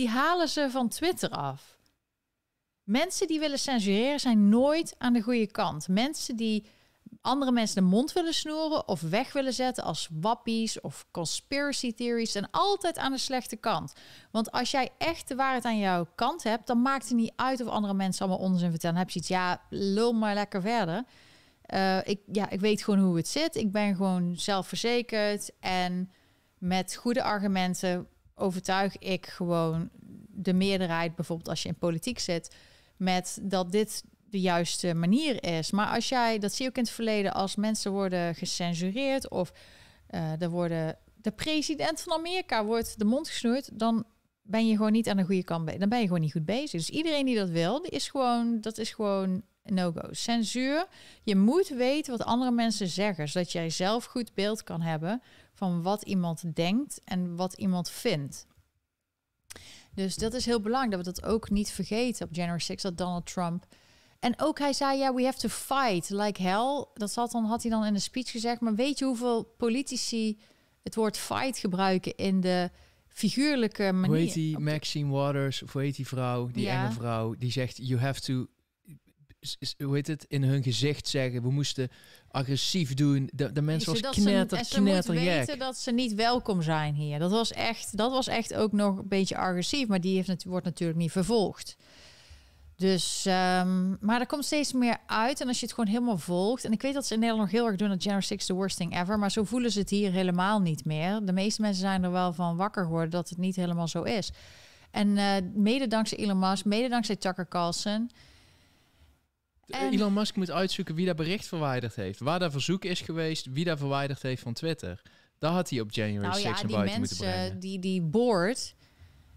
die halen ze van Twitter af. Mensen die willen censureren zijn nooit aan de goede kant. Mensen die andere mensen de mond willen snoeren of weg willen zetten als wappies of conspiracy theories zijn altijd aan de slechte kant. Want als jij echt de waarheid aan jouw kant hebt, dan maakt het niet uit of andere mensen allemaal onzin vertellen. heb je iets, ja, lul maar lekker verder. Eh, ik, ja, ik weet gewoon hoe het zit. Ik ben gewoon zelfverzekerd en met goede argumenten overtuig ik gewoon de meerderheid, bijvoorbeeld als je in politiek zit, met dat dit de juiste manier is. Maar als jij, dat zie je ook in het verleden, als mensen worden gecensureerd of eh, er worden, de president van Amerika wordt de mond gesnoerd, dan ben je gewoon niet aan de goede kant bezig. Dan ben je gewoon niet goed bezig. Dus iedereen die dat wil, die is gewoon, dat is gewoon no-go. Censuur, je moet weten wat andere mensen zeggen, zodat jij zelf goed beeld kan hebben van wat iemand denkt en wat iemand vindt. Dus dat is heel belangrijk dat we dat ook niet vergeten op January 6 dat Donald Trump en ook hij zei, ja, we have to fight like hell. Dat zat dan, had hij dan in de speech gezegd. Maar weet je hoeveel politici het woord fight gebruiken in de figuurlijke manier? Hoe die Maxine Waters, hoe heet die vrouw, die ja. enge vrouw, die zegt, you have to hoe heet het, in hun gezicht zeggen. We moesten agressief doen. De, de mensen was knetter, ze, knetter, ze weten dat ze niet welkom zijn hier. Dat was echt, dat was echt ook nog een beetje agressief. Maar die heeft, wordt natuurlijk niet vervolgd. Dus, ehm, maar er komt steeds meer uit. En als je het gewoon helemaal volgt. En ik weet dat ze in Nederland nog heel erg doen dat January 6 the worst thing ever. Maar zo voelen ze het hier helemaal niet meer. De meeste mensen zijn er wel van wakker geworden dat het niet helemaal zo is. En eh, mede dankzij Elon Musk, mede dankzij Tucker Carlson. Elon Musk moet uitzoeken wie dat bericht verwijderd heeft. Waar daar verzoek is geweest, wie dat verwijderd heeft van Twitter. Dat had hij op January nou, 6 ja, naar mensen, Die, die board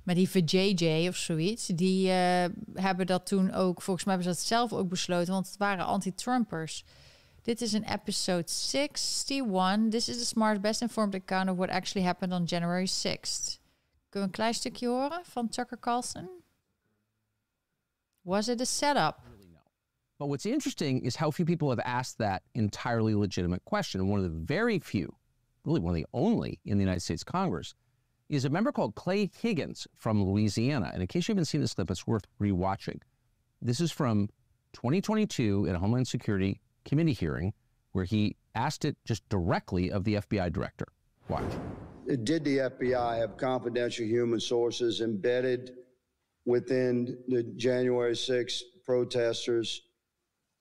met die VJJ of zoiets, die eh, hebben dat toen ook, volgens mij hebben ze dat zelf ook besloten, want het waren anti-Trumpers. Dit is een episode 61. This is the smart, best informed account of what actually happened on January 6th. Kunnen we een klein stukje horen van Tucker Carlson? Was it a setup? But what's interesting is how few people have asked that entirely legitimate question. And one of the very few, really one of the only in the United States Congress, is a member called Clay Higgins from Louisiana. And in case you haven't seen this clip, it's worth rewatching. This is from 2022 in a Homeland Security committee hearing where he asked it just directly of the FBI director. Watch. Did the FBI have confidential human sources embedded within the January 6 protesters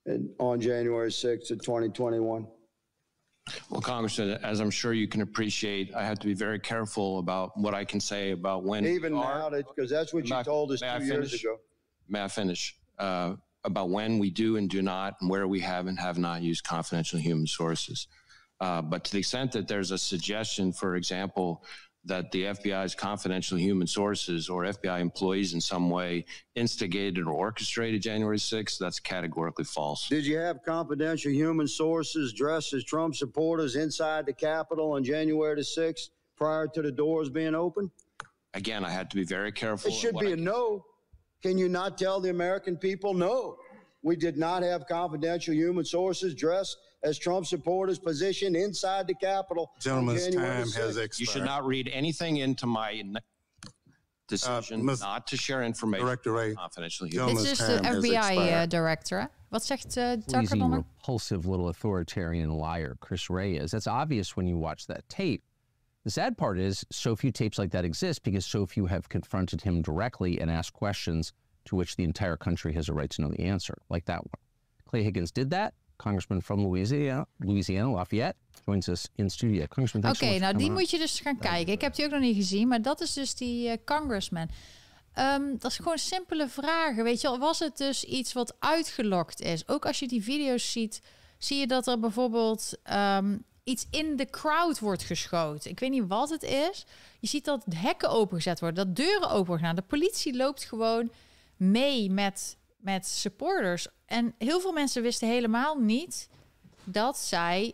in- on January 6th of 2021. Well, Congressman, as I'm sure you can appreciate, I have to be very careful about what I can say about when. Even our- now, because that's what you I- told us I two years finish? ago. May I finish? Uh, about when we do and do not, and where we have and have not used confidential human sources. Uh, but to the extent that there's a suggestion, for example, that the FBI's confidential human sources or FBI employees in some way instigated or orchestrated January 6th, that's categorically false. Did you have confidential human sources dressed as Trump supporters inside the Capitol on January the 6th prior to the doors being open? Again, I had to be very careful. It should be I- a no. Can you not tell the American people no? We did not have confidential human sources dressed as Trump supporters positioned inside the Capitol. Gentleman's time has expired. You should not read anything into my decision uh, not to share information Director Ray, confidentially. It's just the FBI uh, director. Wat zegt uh, Tucker Bonner? repulsive little authoritarian liar Chris Ray is. That's obvious when you watch that tape. The sad part is so few tapes like that exist because so few have confronted him directly and asked questions to which the entire country has a right to know the answer, like that one. Clay Higgins did that. congressman from Louisiana, Louisiana Lafayette, joins us in studio. Congressman, Oké, nou die moet je dus gaan kijken. Ik heb die ook nog niet gezien, maar dat is dus die eh, congressman. Ehm, dat is gewoon simpele vragen. Weet je wel, was het dus iets wat uitgelokt is? Ook als je die video's ziet, zie je dat er bijvoorbeeld ehm, iets in de crowd wordt geschoten. Ik weet niet wat het is. Je ziet dat hekken opengezet worden, dat deuren open gaan. De politie loopt gewoon mee met met supporters. En heel veel mensen wisten helemaal niet dat zij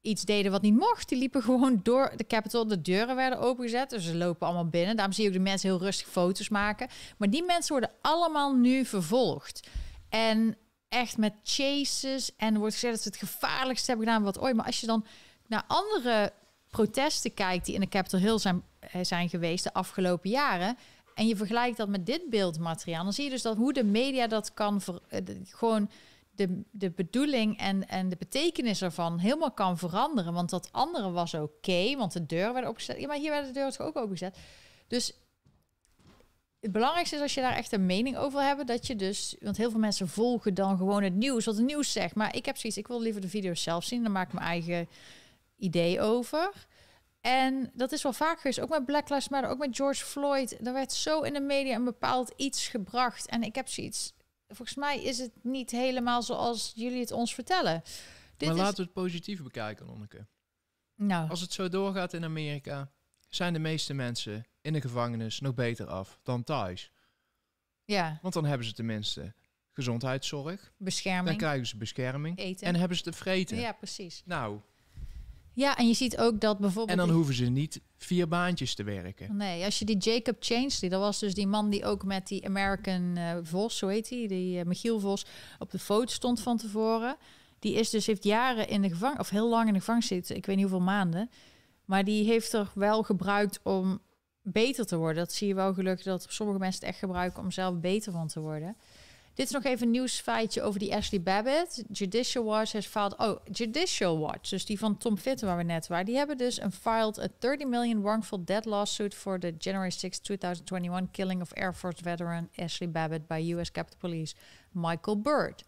iets deden wat niet mocht. Die liepen gewoon door de Capitol. De deuren werden opengezet. Dus ze lopen allemaal binnen. Daarom zie je ook de mensen heel rustig foto's maken. Maar die mensen worden allemaal nu vervolgd. En echt met chases. En wordt gezegd dat ze het gevaarlijkste hebben gedaan wat ooit. Maar als je dan naar andere protesten kijkt die in de Capitol Hill zijn, eh, zijn geweest de afgelopen jaren en je vergelijkt dat met dit beeldmateriaal, dan zie je dus dat hoe de media dat kan eh, gewoon de, de bedoeling en, en de betekenis ervan helemaal kan veranderen. Want dat andere was oké, want de deur werd opgezet. Ja, maar hier werd de deur ook opengezet. Dus het belangrijkste is als je daar echt een mening over hebt, dat je dus, want heel veel mensen volgen dan gewoon het nieuws, wat het nieuws zegt. Maar ik heb zoiets, ik wil liever de video zelf zien, dan maak ik mijn eigen idee over. En dat is wel vaker. Is ook met Black Lives Matter, ook met George Floyd. Er werd zo in de media een bepaald iets gebracht. En ik heb zoiets, volgens mij is het niet helemaal zoals jullie het ons vertellen. Dit maar laten we het positief bekijken, Onneke. Nou. Als het zo doorgaat in Amerika, zijn de meeste mensen in de gevangenis nog beter af dan thuis. Ja. Want dan hebben ze tenminste gezondheidszorg. Bescherming. Dan krijgen ze bescherming. Eten. En hebben ze te vreten. Ja, precies. Nou, ja, en je ziet ook dat bijvoorbeeld... En dan hoeven ze niet vier baantjes te werken. Nee, als je die Jacob Chainsley, dat was dus die man die ook met die American uh, Vos, hoe heet hij, die eh, Michiel Vos, op de foto stond van tevoren. Die is dus, heeft jaren in de gevangenis, of heel lang in de gevangenis zitten, ik weet niet hoeveel maanden. Maar die heeft er wel gebruikt om beter te worden. Dat zie je wel gelukkig dat sommige mensen het echt gebruiken om zelf beter van te worden. Dit is nog even een nieuwsfeitje over die Ashley Babbitt. Judicial Watch has filed... Oh, Judicial Watch, dus die van Tom Fitton waar we net waren... die hebben dus een filed a 30 million wrongful death lawsuit... for the January 6, 2021 killing of Air Force veteran Ashley Babbitt... by US Capitol Police Michael Bird.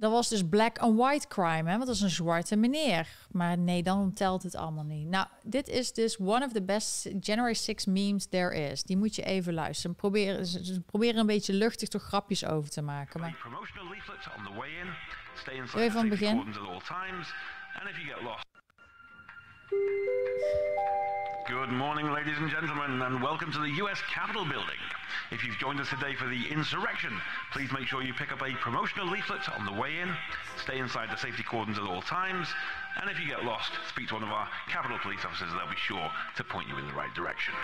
Dat was dus black and white crime, hè? want dat is een zwarte meneer. Maar nee, dan telt het allemaal niet. Nou, dit is dus one of the best January 6 memes there is. Die moet je even luisteren. Probeer, proberen een beetje luchtig toch grapjes over te maken. Maar... even van het begin. U.S. Capitol If you've joined us today for the insurrection, please make sure you pick up a promotional leaflet on the way in, stay inside the safety cordons at all times, and if you get lost, speak to one of our capital police officers, they'll be sure to point you in the right direction.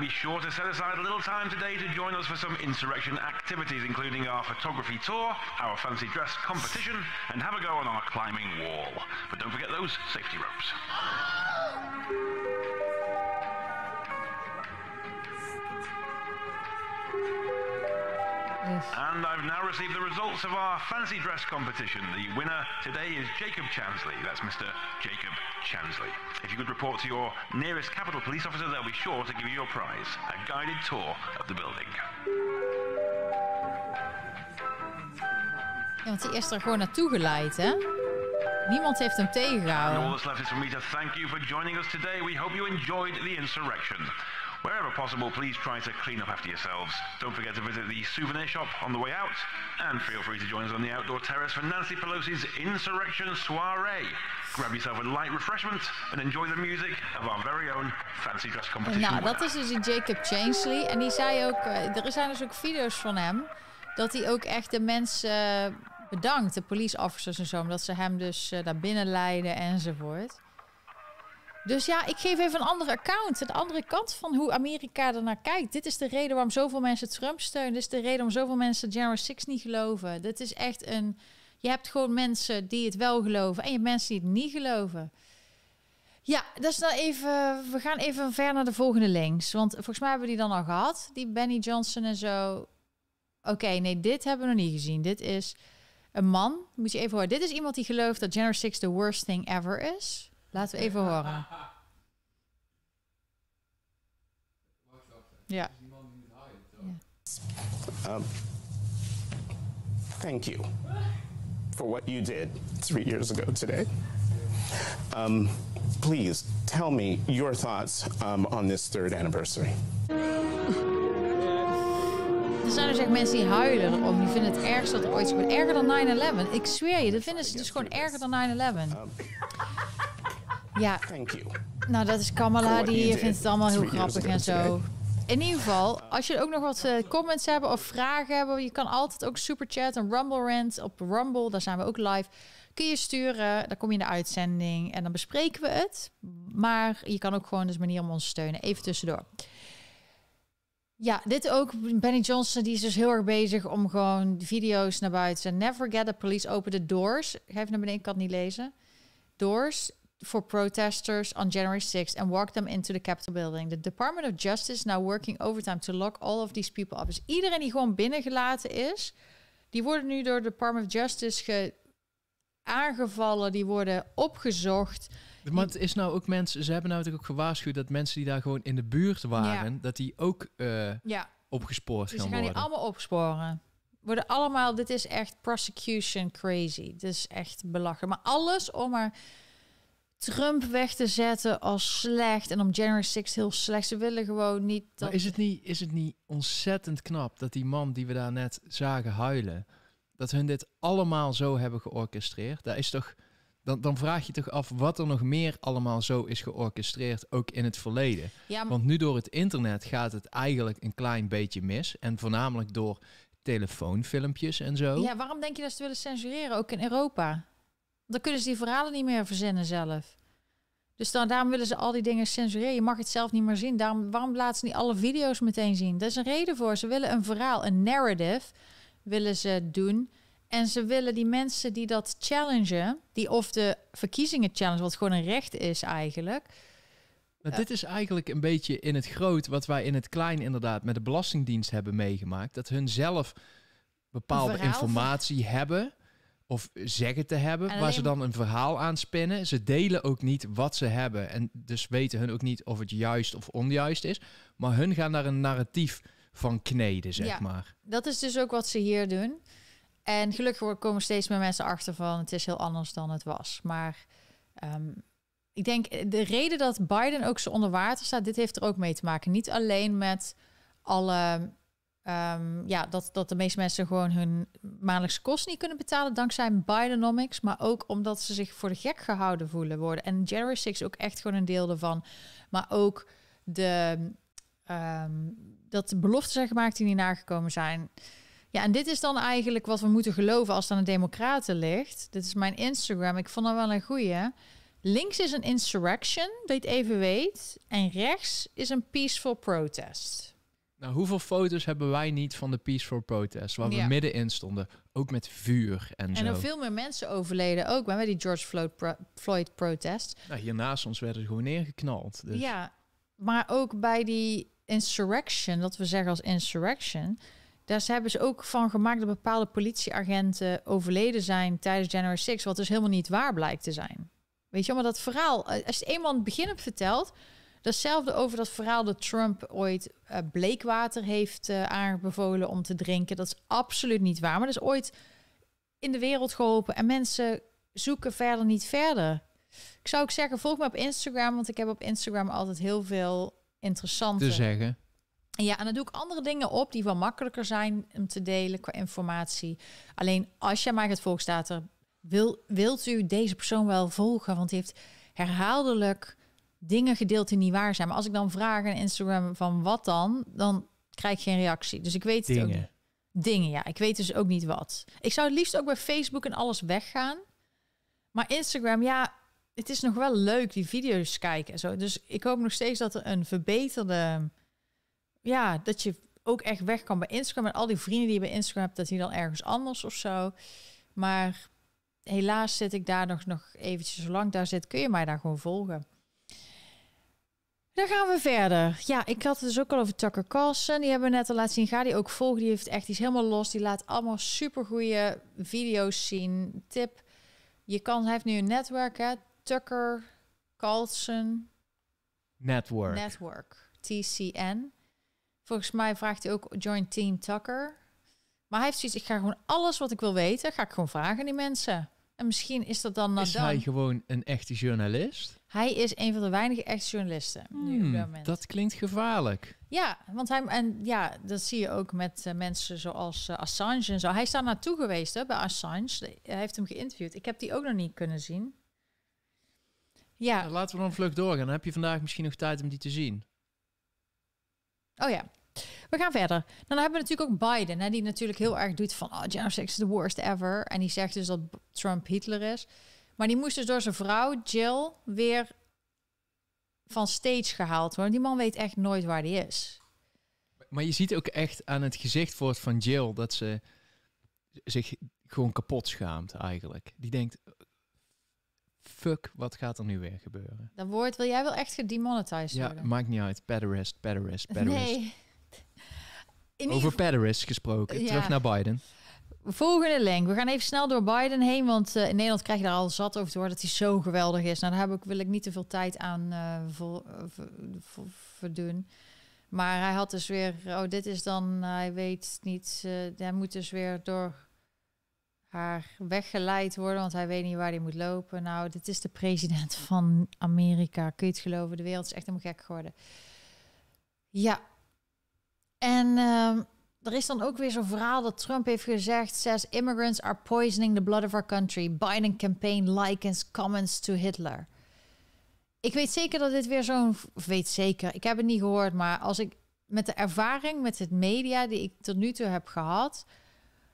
be sure to set aside a little time today to join us for some insurrection activities, including our photography tour, our fancy dress competition, and have a go on our climbing wall. But don't forget those safety ropes. Yes. And I've now received the results of our fancy dress competition. The winner today is Jacob Chansley. That's Mr. Jacob Chansley. If you could report to your nearest capital police officer, they'll be sure to give you your prize a guided tour of the building. Ja, want die is er gewoon naartoe geleid, hè? Niemand heeft hem tegengehouden. And all that's left is for me to thank you for joining us today. We hope you enjoyed the insurrection. Wherever possible, please try to clean up after yourselves. Don't forget to visit the souvenir shop on the way out, and feel free to join us on the outdoor terrace for Nancy Pelosi's Insurrection Soiree. Grab yourself a light refreshment and enjoy the music of our very own fancy dress competition. Nou, dat is dus Jacob Chansley. En die zei ook, eh, er zijn dus ook video's van hem, dat hij ook echt de mensen eh, bedankt, de police officers en zo, omdat ze hem dus naar eh, binnen leiden enzovoort. Dus ja, ik geef even een ander account. De andere kant van hoe Amerika ernaar naar kijkt. Dit is de reden waarom zoveel mensen Trump steunen. Dit is de reden waarom zoveel mensen January 6 niet geloven. Dit is echt een. Je hebt gewoon mensen die het wel geloven en je hebt mensen die het niet geloven. Ja, dus dan even, we gaan even ver naar de volgende links. Want volgens mij hebben we die dan al gehad. Die Benny Johnson en zo. Oké, nee, dit hebben we nog niet gezien. Dit is een man. Moet je even horen. Dit is iemand die gelooft dat January 6 the worst thing ever is. Laten we even horen. Ja. Um, thank you for what you did three years ago today. Um, please tell me your thoughts um, on this third anniversary. Er zijn dus echt mensen die huilen Om Die vinden het ergste dat er ooit gebeurd. Erger dan 9-11. Ik zweer je, dat vinden ze dus gewoon erger dan 9-11. Ja. Thank you. Nou, dat is Kamala, die vindt het allemaal heel grappig en zo. In ieder geval, als je ook nog wat eh, comments hebben of vragen hebben, je kan altijd ook superchat en Rumble Rant op Rumble, daar zijn we ook live. Kun je sturen, dan kom je in de uitzending en dan bespreken we het. Maar je kan ook gewoon dus manier om ons te steunen. Even tussendoor. Ja, dit ook. Benny Johnson die is dus heel erg bezig om gewoon video's naar buiten. Never get the police open the doors. Geef naar beneden, ik kan het niet lezen. Doors for protesters on January 6th and walked them into the Capitol building. The Department of Justice now working overtime to lock all of these people up. Dus iedereen die gewoon binnengelaten is, die worden nu door de Department of Justice ge aangevallen, die worden opgezocht. Maar het is nou ook mensen, ze hebben nou natuurlijk ook gewaarschuwd dat mensen die daar gewoon in de buurt waren, dat die ook uh, ja. opgespoord dus worden. Ze gaan die allemaal opsporen. Worden allemaal, dit is echt prosecution crazy. Dit is echt belachelijk. Maar alles om maar Trump weg te zetten als slecht en om January 6 heel slecht. Ze willen gewoon niet. Maar is het niet, is het niet ontzettend knap dat die man die we daar net zagen huilen, dat hun dit allemaal zo hebben georchestreerd? Daar is toch. Dan, dan, vraag je toch af wat er nog meer allemaal zo is georchestreerd, ook in het verleden. Want nu door het internet gaat het eigenlijk een klein beetje mis. En voornamelijk door telefoonfilmpjes en zo. Ja, waarom denk je dat ze willen censureren, ook in Europa? Dan kunnen ze die verhalen niet meer verzinnen zelf. Dus daarom willen ze al die dingen censureren. Je mag het zelf niet meer zien. Daarom, waarom laten ze niet alle video's meteen zien? Daar is een reden voor. Ze willen een verhaal, een narrative willen ze doen. En ze willen die mensen die dat challengen, die of de verkiezingen challenge, wat gewoon een recht is eigenlijk. Maar eh. dit is eigenlijk een beetje in het groot wat wij in het klein inderdaad met de Belastingdienst hebben meegemaakt. Dat hun zelf bepaalde informatie hebben of zeggen te hebben, waar ze dan een verhaal aan spinnen. Ze delen ook niet wat ze hebben en dus weten hun ook niet of het juist of onjuist is. Maar hun gaan daar een narratief van kneden, zeg ja, maar. Dat is dus ook wat ze hier doen. En gelukkig komen steeds meer mensen achter van het is heel anders dan het was. Maar ehm, ik denk de reden dat Biden ook zo onder water staat, dit heeft er ook mee te maken. Niet alleen met alle Ehm, ja, dat, dat de meeste mensen gewoon hun maandelijkse kosten niet kunnen betalen dankzij Bidenomics. Maar ook omdat ze zich voor de gek gehouden voelen worden. En January 6 ook echt gewoon een deel ervan Maar ook de, ehm, dat de beloften zijn gemaakt die niet nagekomen zijn. Ja, en dit is dan eigenlijk wat we moeten geloven als dan een Democraten ligt. Dit is mijn Instagram. Ik vond dat wel een goeie. Links is een insurrection, dat je het even weet. En rechts is een peaceful protest. Nou, hoeveel foto's hebben wij niet van de Peaceful Protest, waar we middenin stonden, ook met vuur en, en zo. En veel meer mensen overleden ook bij die George Floyd, pro Floyd protest. Nou, hier ons werden ze gewoon neergeknald. Dus. Ja, maar ook bij die insurrection, dat we zeggen als insurrection, daar hebben ze ook van gemaakt dat bepaalde politieagenten overleden zijn tijdens January 6, wat dus helemaal niet waar blijkt te zijn. Weet je, maar dat verhaal, eh, als je het eenmaal het begin hebt verteld, Hetzelfde over dat verhaal dat Trump ooit uh, bleekwater heeft uh, aanbevolen om te drinken. Dat is absoluut niet waar. Maar dat is ooit in de wereld geholpen. En mensen zoeken verder niet verder. Ik zou ook zeggen, volg me op Instagram. Want ik heb op Instagram altijd heel veel interessante... Te zeggen. Ja, en dan doe ik andere dingen op die wel makkelijker zijn om te delen qua informatie. Alleen als jij maar gaat volgen, staat er... Wil, wilt u deze persoon wel volgen? Want die heeft herhaaldelijk dingen gedeeld die niet waar zijn. Maar als ik dan vraag aan Instagram van wat dan, dan krijg ik geen reactie. Dus ik weet het dingen. ook Dingen, ja. Ik weet dus ook niet wat. Ik zou het liefst ook bij Facebook en alles weggaan. Maar Instagram, ja, het is nog wel leuk die video's kijken en zo. Dus ik hoop nog steeds dat er een verbeterde... Ja, dat je ook echt weg kan bij Instagram. En al die vrienden die je bij Instagram hebt, dat die dan ergens anders of zo. Maar helaas zit ik daar nog, nog eventjes, zolang daar zit, kun je mij daar gewoon volgen. Dan gaan we verder. Ja, ik had het dus ook al over Tucker Carlson. Die hebben we net al laten zien. Ga die ook volgen. Die heeft echt iets helemaal los. Die laat allemaal supergoeie video's zien. Tip. Je kan, hij heeft nu een netwerk, hè? Tucker Carlson Network. Network. TCN. Volgens mij vraagt hij ook Join Team Tucker. Maar hij heeft zoiets, ik ga gewoon alles wat ik wil weten, ga ik gewoon vragen aan die mensen. En misschien is dat dan... Is hij gewoon een echte journalist? Hij is een van de weinige echt journalisten. nu op hmm, dat, moment. dat klinkt gevaarlijk. Ja, want hij, en ja, dat zie je ook met eh, mensen zoals eh, Assange en zo. Hij is daar naartoe geweest hè, bij Assange. Hij heeft hem geïnterviewd. Ik heb die ook nog niet kunnen zien. Ja. laten we dan vlug doorgaan. Dan heb je vandaag misschien nog tijd om die te zien. Oh ja. We gaan verder. Nou, dan hebben we natuurlijk ook Biden, hè, die natuurlijk heel erg doet van... oh, January 6 is the worst ever. En die zegt dus dat Trump Hitler is. Maar die moest dus door zijn vrouw, Jill, weer van stage gehaald worden. Die man weet echt nooit waar die is. Maar je ziet ook echt aan het gezicht van Jill dat ze zich gewoon kapot schaamt eigenlijk. Die denkt, fuck, wat gaat er nu weer gebeuren? Dat woord wil jij wel echt gedemonetized ja, worden. Ja, maakt niet uit. Pederast, pederast, pederast. Nee. Over pederast gesproken, terug naar Biden. Volgende link. We gaan even snel door Biden heen. Want eh, in Nederland krijg je daar al zat over te horen dat hij zo geweldig is. Nou, daar heb ik, wil ik niet te veel tijd aan uh, verdoen. Maar hij had dus weer. Oh, dit is dan. Hij weet niet. hij moet dus weer door haar weggeleid worden. Want hij weet niet waar hij moet lopen. Nou, dit is de president van Amerika. Kun je het geloven? De wereld is echt helemaal gek geworden. Ja. En. Ehm, er is dan ook weer zo'n verhaal dat Trump heeft gezegd: says immigrants are poisoning the blood of our country. Biden campaign likens comments to Hitler. Ik weet zeker dat dit weer zo'n. Weet zeker, ik heb het niet gehoord, maar als ik met de ervaring met het media die ik tot nu toe heb gehad,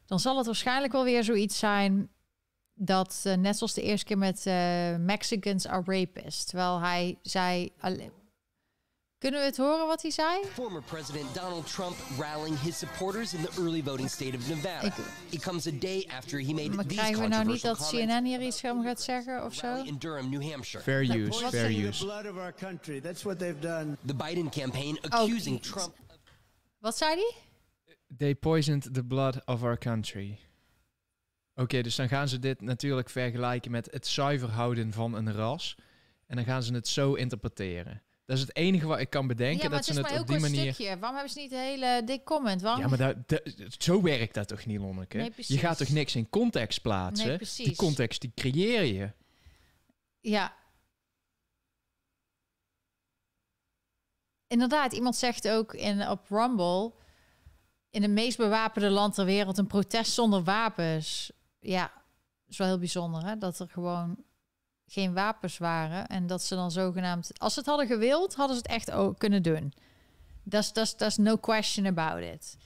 dan zal het waarschijnlijk wel weer zoiets zijn dat eh, net zoals de eerste keer met eh, Mexicans are rapists, terwijl hij zei alleen. Kunnen we het horen wat hij zei? Former Ik, It comes a day after he made krijgen we nou niet dat CNN hier iets van gaat zeggen of zo? In Durham, New Hampshire. Fair use, fair use. The Biden campaign oh, accusing Trump. Wat zei hij? They poisoned the blood of our country. Oké, dus dan gaan ze dit natuurlijk vergelijken met het zuiver houden van een ras. En dan gaan ze het zo interpreteren. Dat is het enige wat ik kan bedenken. Ja, maar dat het is ze maar het heel op die manier. Stukje. Waarom hebben ze niet een hele dik comment? Waarom... Ja, maar zo werkt dat toch niet, Lonneke? Nee, je gaat toch niks in context plaatsen? Nee, die context die creëer je. Ja. Inderdaad, iemand zegt ook in, op Rumble... in het meest bewapende land ter wereld... een protest zonder wapens. Ja, is wel heel bijzonder, hè? Dat er gewoon geen wapens waren. En dat ze dan zogenaamd, als ze het hadden gewild, hadden ze het echt ook kunnen doen. Dat is no question about it.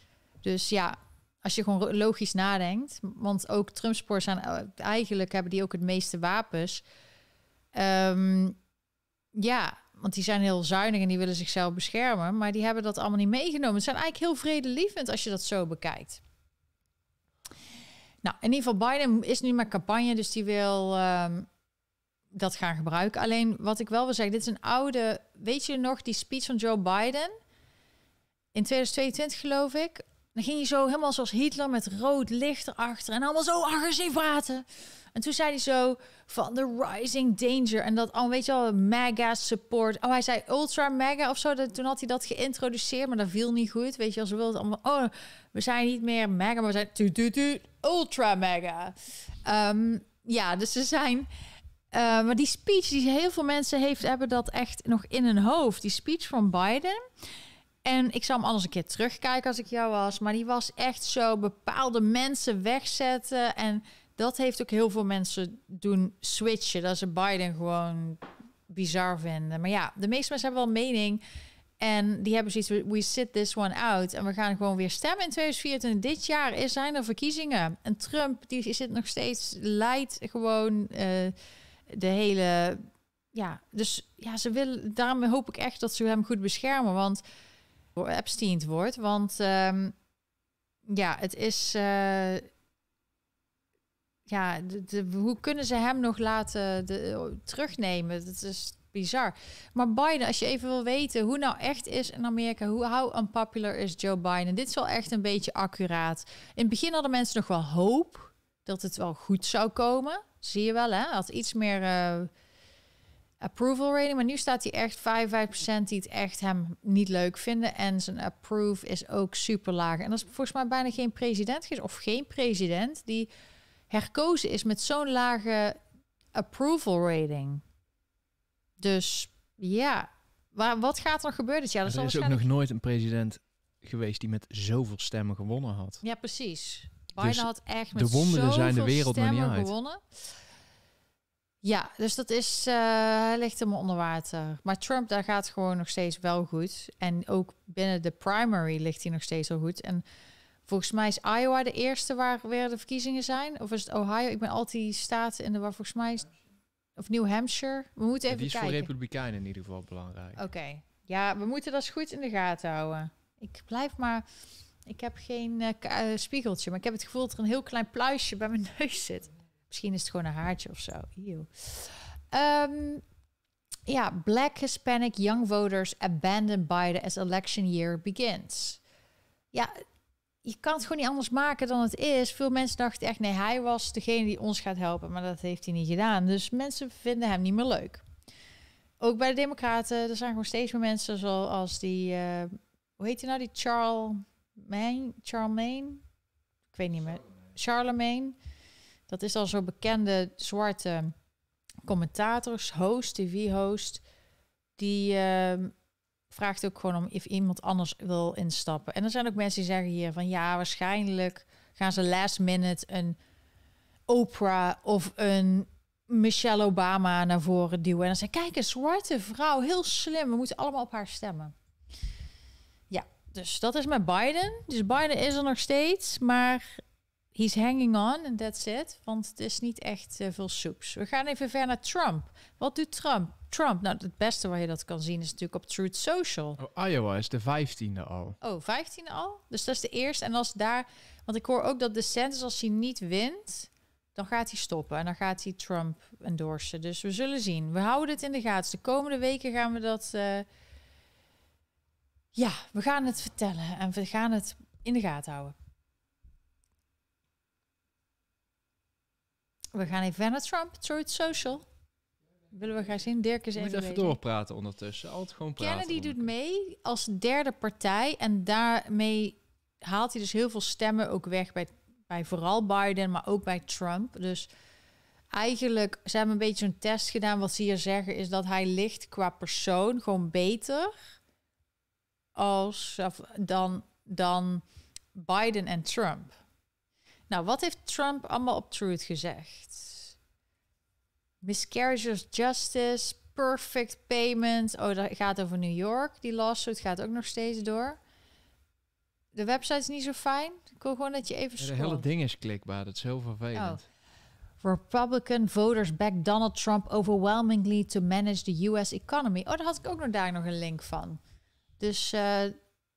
Dus ja, als je gewoon logisch nadenkt, want ook Trumpsporen zijn eigenlijk hebben die ook het meeste wapens. Ehm, ja, want die zijn heel zuinig en die willen zichzelf beschermen, maar die hebben dat allemaal niet meegenomen. Ze zijn eigenlijk heel vredelievend als je dat zo bekijkt. Nou, in ieder geval, Biden is nu maar campagne, dus die wil ehm, dat gaan gebruiken. Alleen wat ik wel wil zeggen, dit is een oude, weet je nog, die speech van Joe Biden in 2022 geloof ik. Dan ging hij zo helemaal zoals Hitler met rood licht erachter en allemaal zo agressief praten. En toen zei hij zo van the rising danger en dat al weet je wel mega support. Oh, hij zei ultra mega of zo. Dat, toen had hij dat geïntroduceerd, maar dat viel niet goed. Weet je, als we wilden allemaal oh, we zijn niet meer mega, maar we zijn tu tu tu ultra mega. Ehm, ja, dus ze zijn eh, maar die speech, die heel veel mensen heeft, hebben dat echt nog in hun hoofd. Die speech van Biden. En ik zou hem anders een keer terugkijken als ik jou was. Maar die was echt zo bepaalde mensen wegzetten. En dat heeft ook heel veel mensen doen switchen. Dat ze Biden gewoon bizar vinden. Maar ja, de meeste mensen hebben wel mening. En die hebben zoiets, we sit this one out. En we gaan gewoon weer stemmen in 2024. Dit jaar zijn er verkiezingen. En Trump, die zit nog steeds, leidt gewoon... Eh, de hele. Ja, dus ja, ze willen daarom hoop ik echt dat ze hem goed beschermen. Want Epstein wordt. Want ehm, ja, het is. Eh, ja, de, hoe kunnen ze hem nog laten de, terugnemen? Dat is bizar. Maar Biden, als je even wil weten hoe nou echt is in Amerika, hoe how unpopular is Joe Biden? Dit is wel echt een beetje accuraat. In het begin hadden mensen nog wel hoop dat het wel goed zou komen. Zie je wel, hè? Had iets meer eh, approval rating. Maar nu staat hij echt 55% die het echt hem niet leuk vinden. En zijn approve is ook super laag. En dat is volgens mij bijna geen president of geen president die herkozen is met zo'n lage approval rating. Dus ja, maar wat gaat er gebeuren dus jaar? er is ook nog nooit een president geweest die met zoveel stemmen gewonnen had. Ja, precies. Biden dus echt met de wonderen zijn de wereld nog niet uit. gewonnen. Ja, dus dat is, uh, ligt helemaal onder water. Maar Trump, daar gaat gewoon nog steeds wel goed. En ook binnen de primary ligt hij nog steeds al goed. En volgens mij is Iowa de eerste waar weer de verkiezingen zijn. Of is het Ohio? Ik ben altijd die staat in de waar volgens mij... Is, of New Hampshire. We moeten even kijken. die is voor Republikeinen in ieder geval belangrijk. Oké. Ja, we moeten dat goed in de gaten houden. Ik blijf maar... Ik heb geen uh, spiegeltje, maar ik heb het gevoel dat er een heel klein pluisje bij mijn neus zit. Misschien is het gewoon een haartje of zo. Um, ja, Black Hispanic Young Voters Abandoned Biden as election year begins. Ja, je kan het gewoon niet anders maken dan het is. Veel mensen dachten echt, nee, hij was degene die ons gaat helpen, maar dat heeft hij niet gedaan. Dus mensen vinden hem niet meer leuk. Ook bij de Democraten, er zijn gewoon steeds meer mensen zoals die, eh, hoe heet hij nou, die Charles mijn Charlemagne, ik weet niet meer, Charlemagne. Dat is al zo'n bekende zwarte commentators, host, tv-host, die ehm, vraagt ook gewoon om of iemand anders wil instappen. En er zijn ook mensen die zeggen hier van ja, waarschijnlijk gaan ze last minute een Oprah of een Michelle Obama naar voren duwen. En dan zeggen, kijk, een zwarte vrouw, heel slim, we moeten allemaal op haar stemmen. Dus dat is met Biden. Dus Biden is er nog steeds, maar he's hanging on and that's it. Want het is niet echt eh, veel soeps. We gaan even ver naar Trump. Wat doet Trump? Trump, nou het beste waar je dat kan zien is natuurlijk op Truth Social. Oh, Iowa is de vijftiende al. Oh, vijftiende al? Dus dat is de eerste. En als daar, want ik hoor ook dat de census als hij niet wint, dan gaat hij stoppen en dan gaat hij Trump endorsen. Dus we zullen zien. We houden het in de gaten. De komende weken gaan we dat... Eh, ja, we gaan het vertellen en we gaan het in de gaten houden. We gaan even verder naar Trump, Truth Social. Willen we graag zien? Dirk is even. even doorpraten ondertussen. Altijd gewoon praten. Kennedy doet mee als derde partij. En daarmee haalt hij dus heel veel stemmen ook weg bij, bij vooral Biden, maar ook bij Trump. Dus eigenlijk, ze hebben een beetje een test gedaan. Wat ze hier zeggen is dat hij ligt qua persoon gewoon beter als, dan, dan Biden en Trump. Nou, wat heeft Trump allemaal op Truth gezegd? Miscarriage of justice, perfect payment. Oh, dat gaat over New York. Die lawsuit gaat ook nog steeds door. De website is niet zo fijn. Ik wil gewoon dat je even Het hele ding is klikbaar. Dat is heel vervelend. Oh. Republican voters back Donald Trump overwhelmingly to manage the US economy. Oh, daar had ik ook nog daar nog een link van. Dus eh,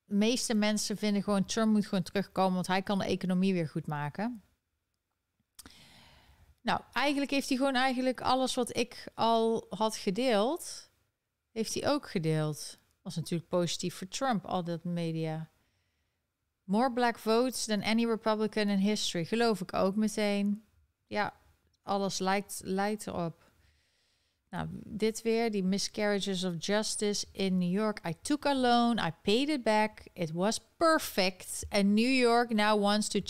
de meeste mensen vinden gewoon Trump moet gewoon terugkomen, want hij kan de economie weer goed maken. Nou, eigenlijk heeft hij gewoon eigenlijk alles wat ik al had gedeeld, heeft hij ook gedeeld. Was natuurlijk positief voor Trump, al dat media. More black votes than any Republican in history, geloof ik ook meteen. Ja, alles lijkt, lijkt erop. Nou, dit weer, die miscarriages of justice in New York. I took a loan, I paid it back, it was perfect. And New York now wants to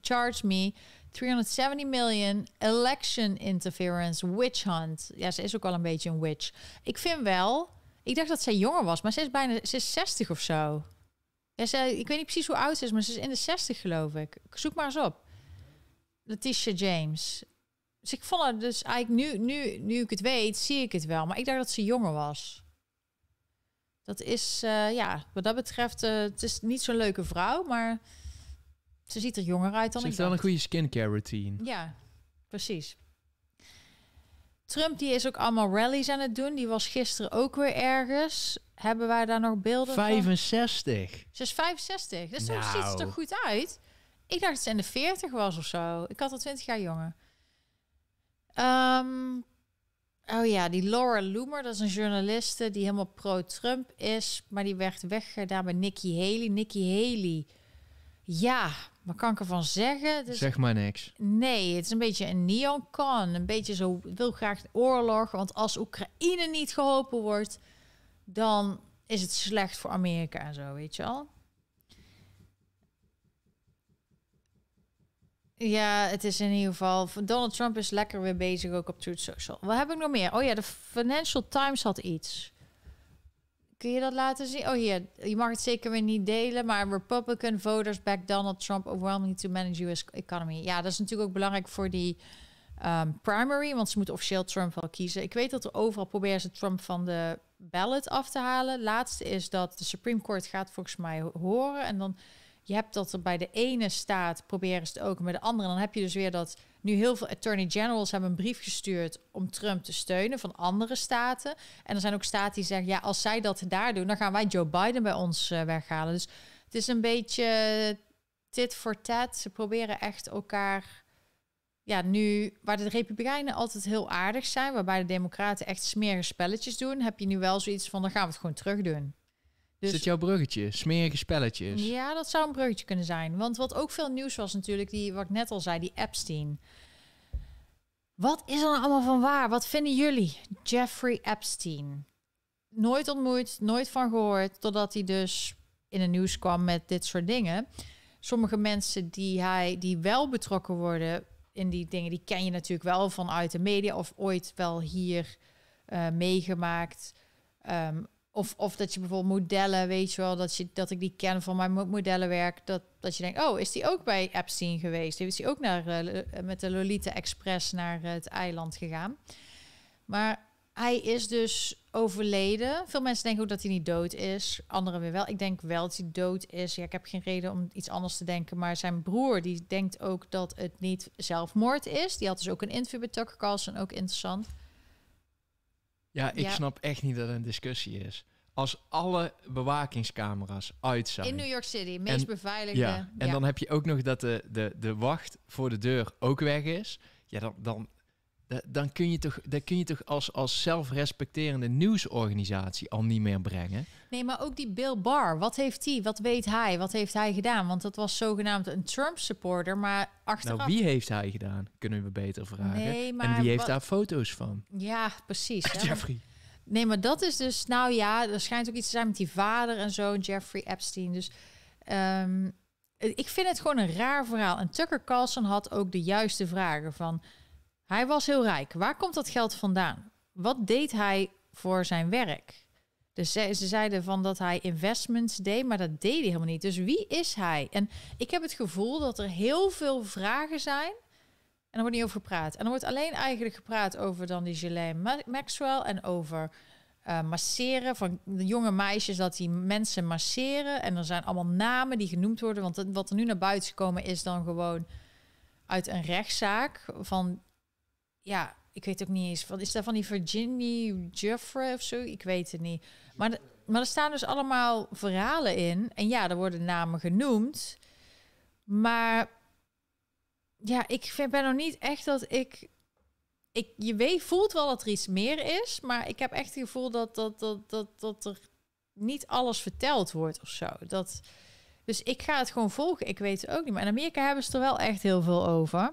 charge me 370 million election interference, witch hunt. Ja, ze is ook al een beetje een witch. Ik vind wel, ik dacht dat zij jonger was, maar ze is bijna ze is 60 of zo. Ja, ze, ik weet niet precies hoe oud ze is, maar ze is in de 60 geloof ik. Zoek maar eens op. Letitia James. Dus ik vond dus eigenlijk nu, nu, nu ik het weet, zie ik het wel. Maar ik dacht dat ze jonger was. Dat is, eh, ja, wat dat betreft, eh, het is niet zo'n leuke vrouw, maar ze ziet er jonger uit dan ik. Ze heeft wel een goede skincare routine. Ja, precies. Trump die is ook allemaal rallies aan het doen. Die was gisteren ook weer ergens. Hebben wij daar nog beelden 65. Ze is 65. Dus zo ziet ze er nou. goed uit. Ik dacht dat ze in de 40 was of zo. Ik had al 20 jaar jonger. Ehm, oh ja, die Laura Loomer, dat is een journaliste die helemaal pro-Trump is. Maar die werd weggedaan bij Nikki Haley. Nikki Haley, ja, wat kan ik ervan zeggen? Dus, zeg maar niks. Nee, het is een beetje een neon-con, Een beetje zo, wil graag oorlog. Want als Oekraïne niet geholpen wordt, dan is het slecht voor Amerika en zo, weet je al. Ja, het is in ieder geval. Donald Trump is lekker weer bezig ook op Truth Social. Wat heb ik nog meer? Oh ja, de Financial Times had iets. Kun je dat laten zien? Oh hier, je mag het zeker weer niet delen, maar Republican voters back Donald Trump overwhelming to manage US economy. Ja, dat is natuurlijk ook belangrijk voor die ehm, primary, want ze moeten officieel Trump wel kiezen. Ik weet dat er overal proberen ze Trump van de ballot af te halen. Laatste is dat de Supreme Court gaat volgens mij horen en dan je hebt dat er bij de ene staat proberen ze het ook, met de andere. Dan heb je dus weer dat nu heel veel attorney generals hebben een brief gestuurd om Trump te steunen van andere staten. En er zijn ook staten die zeggen, ja, als zij dat daar doen, dan gaan wij Joe Biden bij ons eh, weghalen. Dus het is een beetje tit voor tat. Ze proberen echt elkaar ja, nu, waar de Republikeinen altijd heel aardig zijn, waarbij de Democraten echt smerige spelletjes doen, heb je nu wel zoiets van: dan gaan we het gewoon terug doen. Dus... Is jouw bruggetje? Smerige spelletjes? Ja, dat zou een bruggetje kunnen zijn. Want wat ook veel nieuws was natuurlijk, die, wat ik net al zei, die Epstein. Wat is er nou allemaal van waar? Wat vinden jullie? Jeffrey Epstein. Nooit ontmoet, nooit van gehoord, totdat hij dus in het nieuws kwam met dit soort dingen. Sommige mensen die, hij, die wel betrokken worden in die dingen, die ken je natuurlijk wel vanuit de media of ooit wel hier eh, meegemaakt. Ehm, of, of dat je bijvoorbeeld modellen, weet je wel, dat, je, dat ik die ken van mijn modellenwerk. Dat, dat je denkt, oh, is die ook bij Epstein geweest? Is die ook naar, eh, eh, met de Lolita Express naar eh, het eiland gegaan? Maar hij is dus overleden. Veel mensen denken ook dat hij niet dood is. Anderen weer wel. Ik denk wel dat hij dood is. Ja, ik heb geen reden om iets anders te denken. Maar zijn broer, die denkt ook dat het niet zelfmoord is. Die had dus ook een interview met Tucker Carlson, ook interessant. Ja, ik snap echt niet dat er een discussie is. Als alle bewakingscamera's uit zijn. In New York City, meest beveiligde. en dan heb je ook nog dat de, de, de wacht voor de deur ook weg is. Ja, dan, dan eh, dan kun je toch, dat kun je toch als, als zelfrespecterende nieuwsorganisatie al niet meer brengen. Nee, maar ook die Bill Barr, wat heeft hij, wat weet hij, wat heeft hij gedaan? Want dat was zogenaamd een Trump-supporter, maar achteraf... Nou, wie heeft hij gedaan, kunnen we beter vragen. Nee, maar en wie heeft daar foto's van? Ja, precies. Jeffrey. Nee, maar dat is dus, nou ja, er schijnt ook iets te zijn met die vader en zoon, Jeffrey Epstein. Dus ehm, ik vind het gewoon een raar verhaal. En Tucker Carlson had ook de juiste vragen van hij was heel rijk. Waar komt dat geld vandaan? Wat deed hij voor zijn werk? Dus ze, zeiden van dat hij investments deed, maar dat deed hij helemaal niet. Dus wie is hij? En ik heb het gevoel dat er heel veel vragen zijn. En er wordt niet over gepraat. En er wordt alleen eigenlijk gepraat over dan die Ghislaine Maxwell en over eh, masseren van de jonge meisjes, dat die mensen masseren. En er zijn allemaal namen die genoemd worden. Want wat er nu naar buiten is gekomen is dan gewoon uit een rechtszaak van ja, ik weet ook niet eens. Wat is daar van die Virginie Jeffrey of zo? Ik weet het niet. Maar, maar er staan dus allemaal verhalen in. En ja, er worden namen genoemd. Maar ja, ik vind, ben nog niet echt dat ik. ik je weet, voelt wel dat er iets meer is. Maar ik heb echt het gevoel dat, dat, dat, dat, dat er niet alles verteld wordt of zo. Dat, dus ik ga het gewoon volgen. Ik weet het ook niet. Maar in Amerika hebben ze er wel echt heel veel over.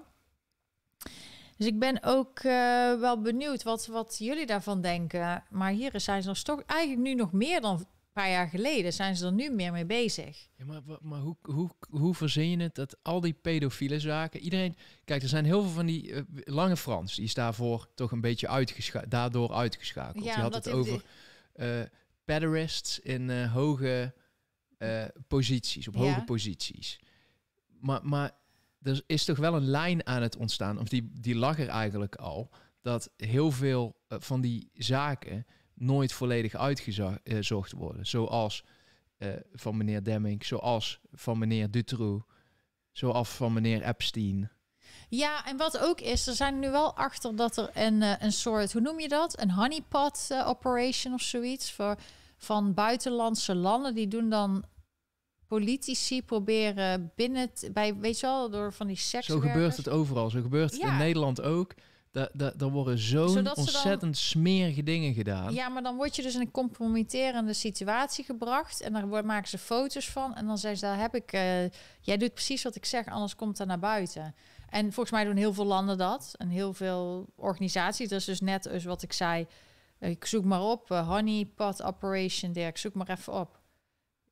Dus ik ben ook eh, wel benieuwd wat, wat jullie daarvan denken. Maar hier zijn ze nog toch eigenlijk nu nog meer dan een paar jaar geleden. Zijn ze er nu meer mee bezig? Ja, maar maar hoe, hoe, hoe verzin je het dat al die pedofiele zaken. Iedereen. Kijk, er zijn heel veel van die eh, lange Frans. Die is daarvoor toch een beetje uitgeschakeld. Daardoor uitgeschakeld. Ja, die had het over uh, in hoge posities. Op hoge posities. Maar, maar er is toch wel een lijn aan het ontstaan, of die, die lag er eigenlijk al, dat heel veel eh, van die zaken nooit volledig uitgezocht worden. Zoals eh, van meneer Demming, zoals van meneer Dutroux, zoals van meneer Epstein. Ja, en wat ook is, er zijn nu wel achter dat er een, eh, een soort, hoe noem je dat? Een honeypot operation of zoiets voor, van buitenlandse landen. Die doen dan politici proberen binnen t, bij, weet je wel, door van die seks. Zo gebeurt het overal. Zo gebeurt het in Nederland ook. Daar daar worden zo'n ontzettend smerige dingen gedaan. Ja, maar dan word je dus in een compromitterende situatie gebracht. En daar maken ze foto's van. En dan zeggen ze, daar heb ik... Eh, jij doet precies wat ik zeg, anders komt dat naar buiten. En volgens mij doen heel veel landen dat. En heel veel organisaties. Dat is dus net als wat ik zei. Eh, ik zoek maar op, eh, Honey Pot operation, Dirk. Zoek maar even op.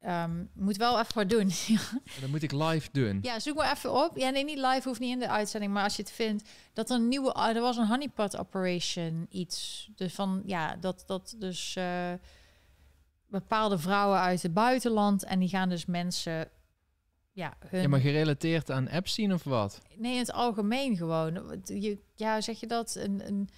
Um, moet wel even wat doen. dan moet ik live doen. Ja, zoek maar even op. Ja, nee, niet live hoeft niet in de uitzending, maar als je het vindt dat er een nieuwe, ah, er was een honeypot operation iets. Dus van ja, dat dat dus eh, bepaalde vrouwen uit het buitenland en die gaan dus mensen. Ja, hun... ja, maar gerelateerd aan apps zien of wat? Nee, in het algemeen gewoon. Je, ja, zeg je dat? Een, een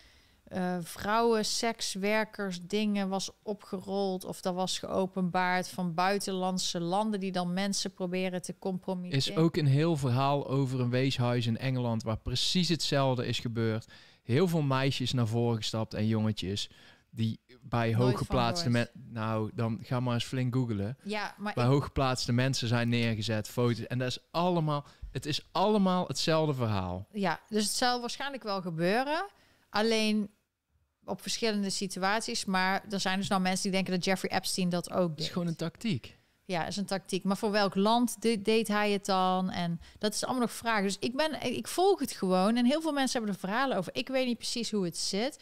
eh, vrouwen, sekswerkers, dingen was opgerold of dat was geopenbaard van buitenlandse landen die dan mensen proberen te compromitteren. Is ook een heel verhaal over een weeshuis in Engeland waar precies hetzelfde is gebeurd. Heel veel meisjes naar voren gestapt en jongetjes die bij hooggeplaatste mensen. Nou, dan ga maar eens flink googelen. Ja, maar bij hooggeplaatste mensen zijn neergezet, foto's. En dat is allemaal. Het is allemaal hetzelfde verhaal. Ja, dus het zal waarschijnlijk wel gebeuren. Alleen op verschillende situaties. Maar er zijn dus nou mensen die denken dat Jeffrey Epstein dat ook deed. is gewoon een tactiek. Ja, is een tactiek. Maar voor welk land deed hij het dan? En dat is allemaal nog vragen. Dus ik, ben, ik volg het gewoon. En heel veel mensen hebben er verhalen over. Ik weet niet precies hoe het zit.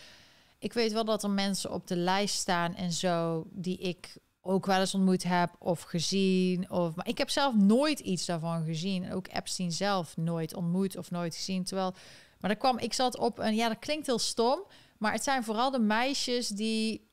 Ik weet wel dat er mensen op de lijst staan en zo... die ik ook wel eens ontmoet heb of gezien. Of, maar ik heb zelf nooit iets daarvan gezien. Ook Epstein zelf nooit ontmoet of nooit gezien. Terwijl, maar dan kwam, ik zat op een... Ja, dat klinkt heel stom... Maar het zijn vooral de meisjes die.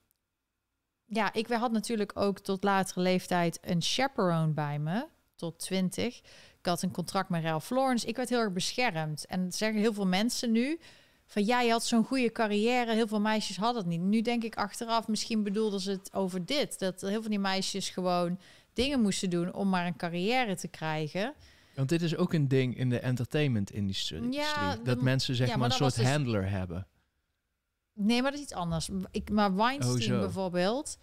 Ja, ik had natuurlijk ook tot latere leeftijd een chaperone bij me, tot 20. Ik had een contract met Ralph Florence. Ik werd heel erg beschermd. En dat zeggen heel veel mensen nu van ja, je had zo'n goede carrière, heel veel meisjes hadden het niet. Nu denk ik achteraf, misschien bedoelden ze het over dit. Dat heel veel die meisjes gewoon dingen moesten doen om maar een carrière te krijgen. Want dit is ook een ding in de entertainment industrie. dat mensen zeg maar, een soort dus handler hebben. Nee, maar dat is iets anders. Ik, maar Weinstein bijvoorbeeld,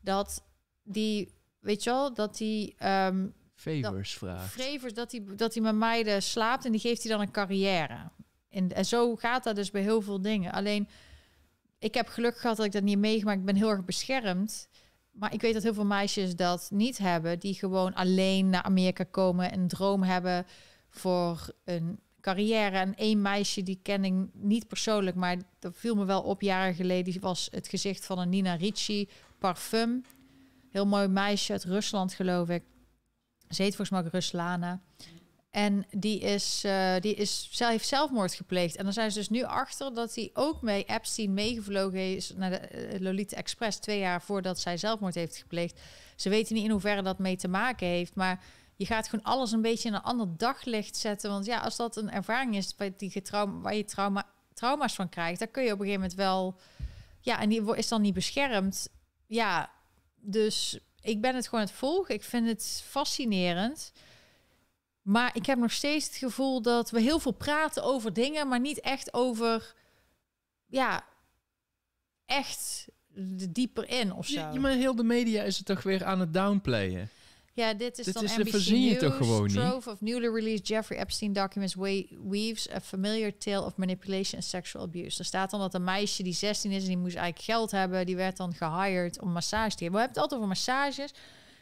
dat die, weet je wel, dat die... Um, Favors dat, vraagt. Favors, dat hij dat hij met meiden slaapt en die geeft hij dan een carrière. En, en zo gaat dat dus bij heel veel dingen. Alleen, ik heb geluk gehad dat ik dat niet meegemaakt. Ik ben heel erg beschermd. Maar ik weet dat heel veel meisjes dat niet hebben. Die gewoon alleen naar Amerika komen en een droom hebben voor een carrière. En één meisje, die ken ik niet persoonlijk, maar dat viel me wel op jaren geleden. Die was het gezicht van een Nina Ricci parfum. Heel mooi meisje uit Rusland, geloof ik. Ze heet volgens mij Ruslana. En die, is, eh, die is, zelf, heeft zelfmoord gepleegd. En dan zijn ze dus nu achter dat hij ook mee Epstein meegevlogen is naar de eh, Lolita Express twee jaar voordat zij zelfmoord heeft gepleegd. Ze weten niet in hoeverre dat mee te maken heeft, maar je gaat gewoon alles een beetje in een ander daglicht zetten. Want ja, als dat een ervaring is die getrauma, waar je trauma, trauma's van krijgt, dan kun je op een gegeven moment wel. Ja, en die is dan niet beschermd. Ja, dus ik ben het gewoon het volgen. Ik vind het fascinerend. Maar ik heb nog steeds het gevoel dat we heel veel praten over dingen, maar niet echt over. Ja, echt dieper in of zo. Ja, maar heel de media is het toch weer aan het downplayen. Ja, dit is dit dan is, NBC verzin je toch gewoon Trove of newly released Jeffrey Epstein documents weaves a familiar tale of manipulation and sexual abuse. Er staat dan dat een meisje die 16 is en die moest eigenlijk geld hebben, die werd dan gehired om massage te geven. We hebben het altijd over massages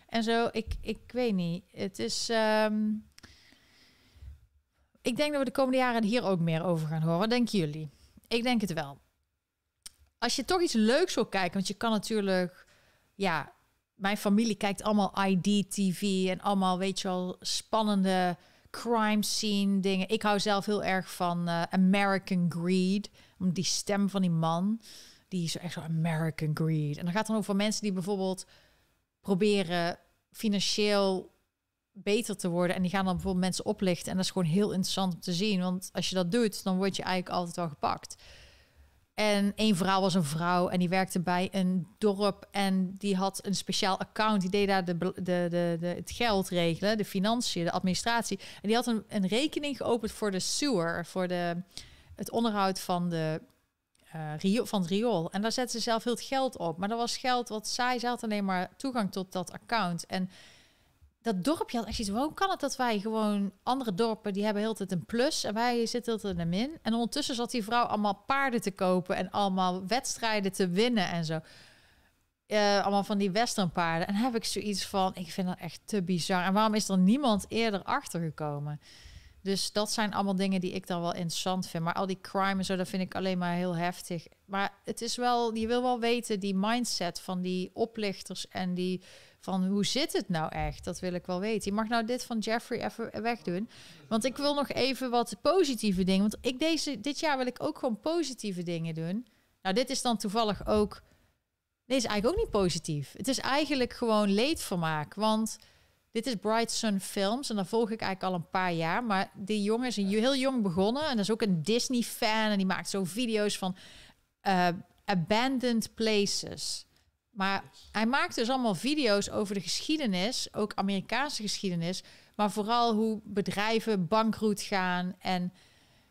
en zo. Ik, ik weet niet. Het is... Ehm, ik denk dat we de komende jaren hier ook meer over gaan horen. Denken jullie? Ik denk het wel. Als je toch iets leuks wil kijken, want je kan natuurlijk ja, mijn familie kijkt allemaal ID-TV en allemaal, weet je wel, spannende crime scene dingen. Ik hou zelf heel erg van eh, American Greed. Om die stem van die man, die is echt zo American Greed. En dan gaat dan over mensen die bijvoorbeeld proberen financieel beter te worden. En die gaan dan bijvoorbeeld mensen oplichten. En dat is gewoon heel interessant om te zien. Want als je dat doet, dan word je eigenlijk altijd wel gepakt. En één vrouw was een vrouw en die werkte bij een dorp en die had een speciaal account. Die deed daar de, de, de, het geld regelen, de financiën, de administratie. En die had een, een rekening geopend voor de sewer, voor de, het onderhoud van, de, eh, riool, van het riool. En daar zette ze zelf heel het geld op. Maar dat was geld wat zij, ze had alleen maar toegang tot dat account. En dat dorpje had echt iets. Hoe kan het dat wij gewoon andere dorpen die hebben heel tijd een plus en wij zitten altijd een min? En ondertussen zat die vrouw allemaal paarden te kopen en allemaal wedstrijden te winnen en zo. Eh, allemaal van die western paarden En heb ik zoiets van, ik vind dat echt te bizar. En waarom is er niemand eerder achter gekomen? Dus dat zijn allemaal dingen die ik dan wel interessant vind. Maar al die crime zo, dat vind ik alleen maar heel heftig. Maar het is wel, je wil wel weten, die mindset van die oplichters en die van hoe zit het nou echt? Dat wil ik wel weten. Je mag nou dit van Jeffrey even wegdoen. Want ik wil nog even wat positieve dingen. Want ik deze, dit jaar wil ik ook gewoon positieve dingen doen. Nou, dit is dan toevallig ook. Dit is eigenlijk ook niet positief. Het is eigenlijk gewoon leedvermaak. Want dit is Bright Sun Films en dat volg ik eigenlijk al een paar jaar. Maar die jongen is heel jong begonnen en dat is ook een Disney-fan. En die maakt zo video's van eh, abandoned places. Maar hij maakt dus allemaal video's over de geschiedenis, ook Amerikaanse geschiedenis, maar vooral hoe bedrijven bankroet gaan en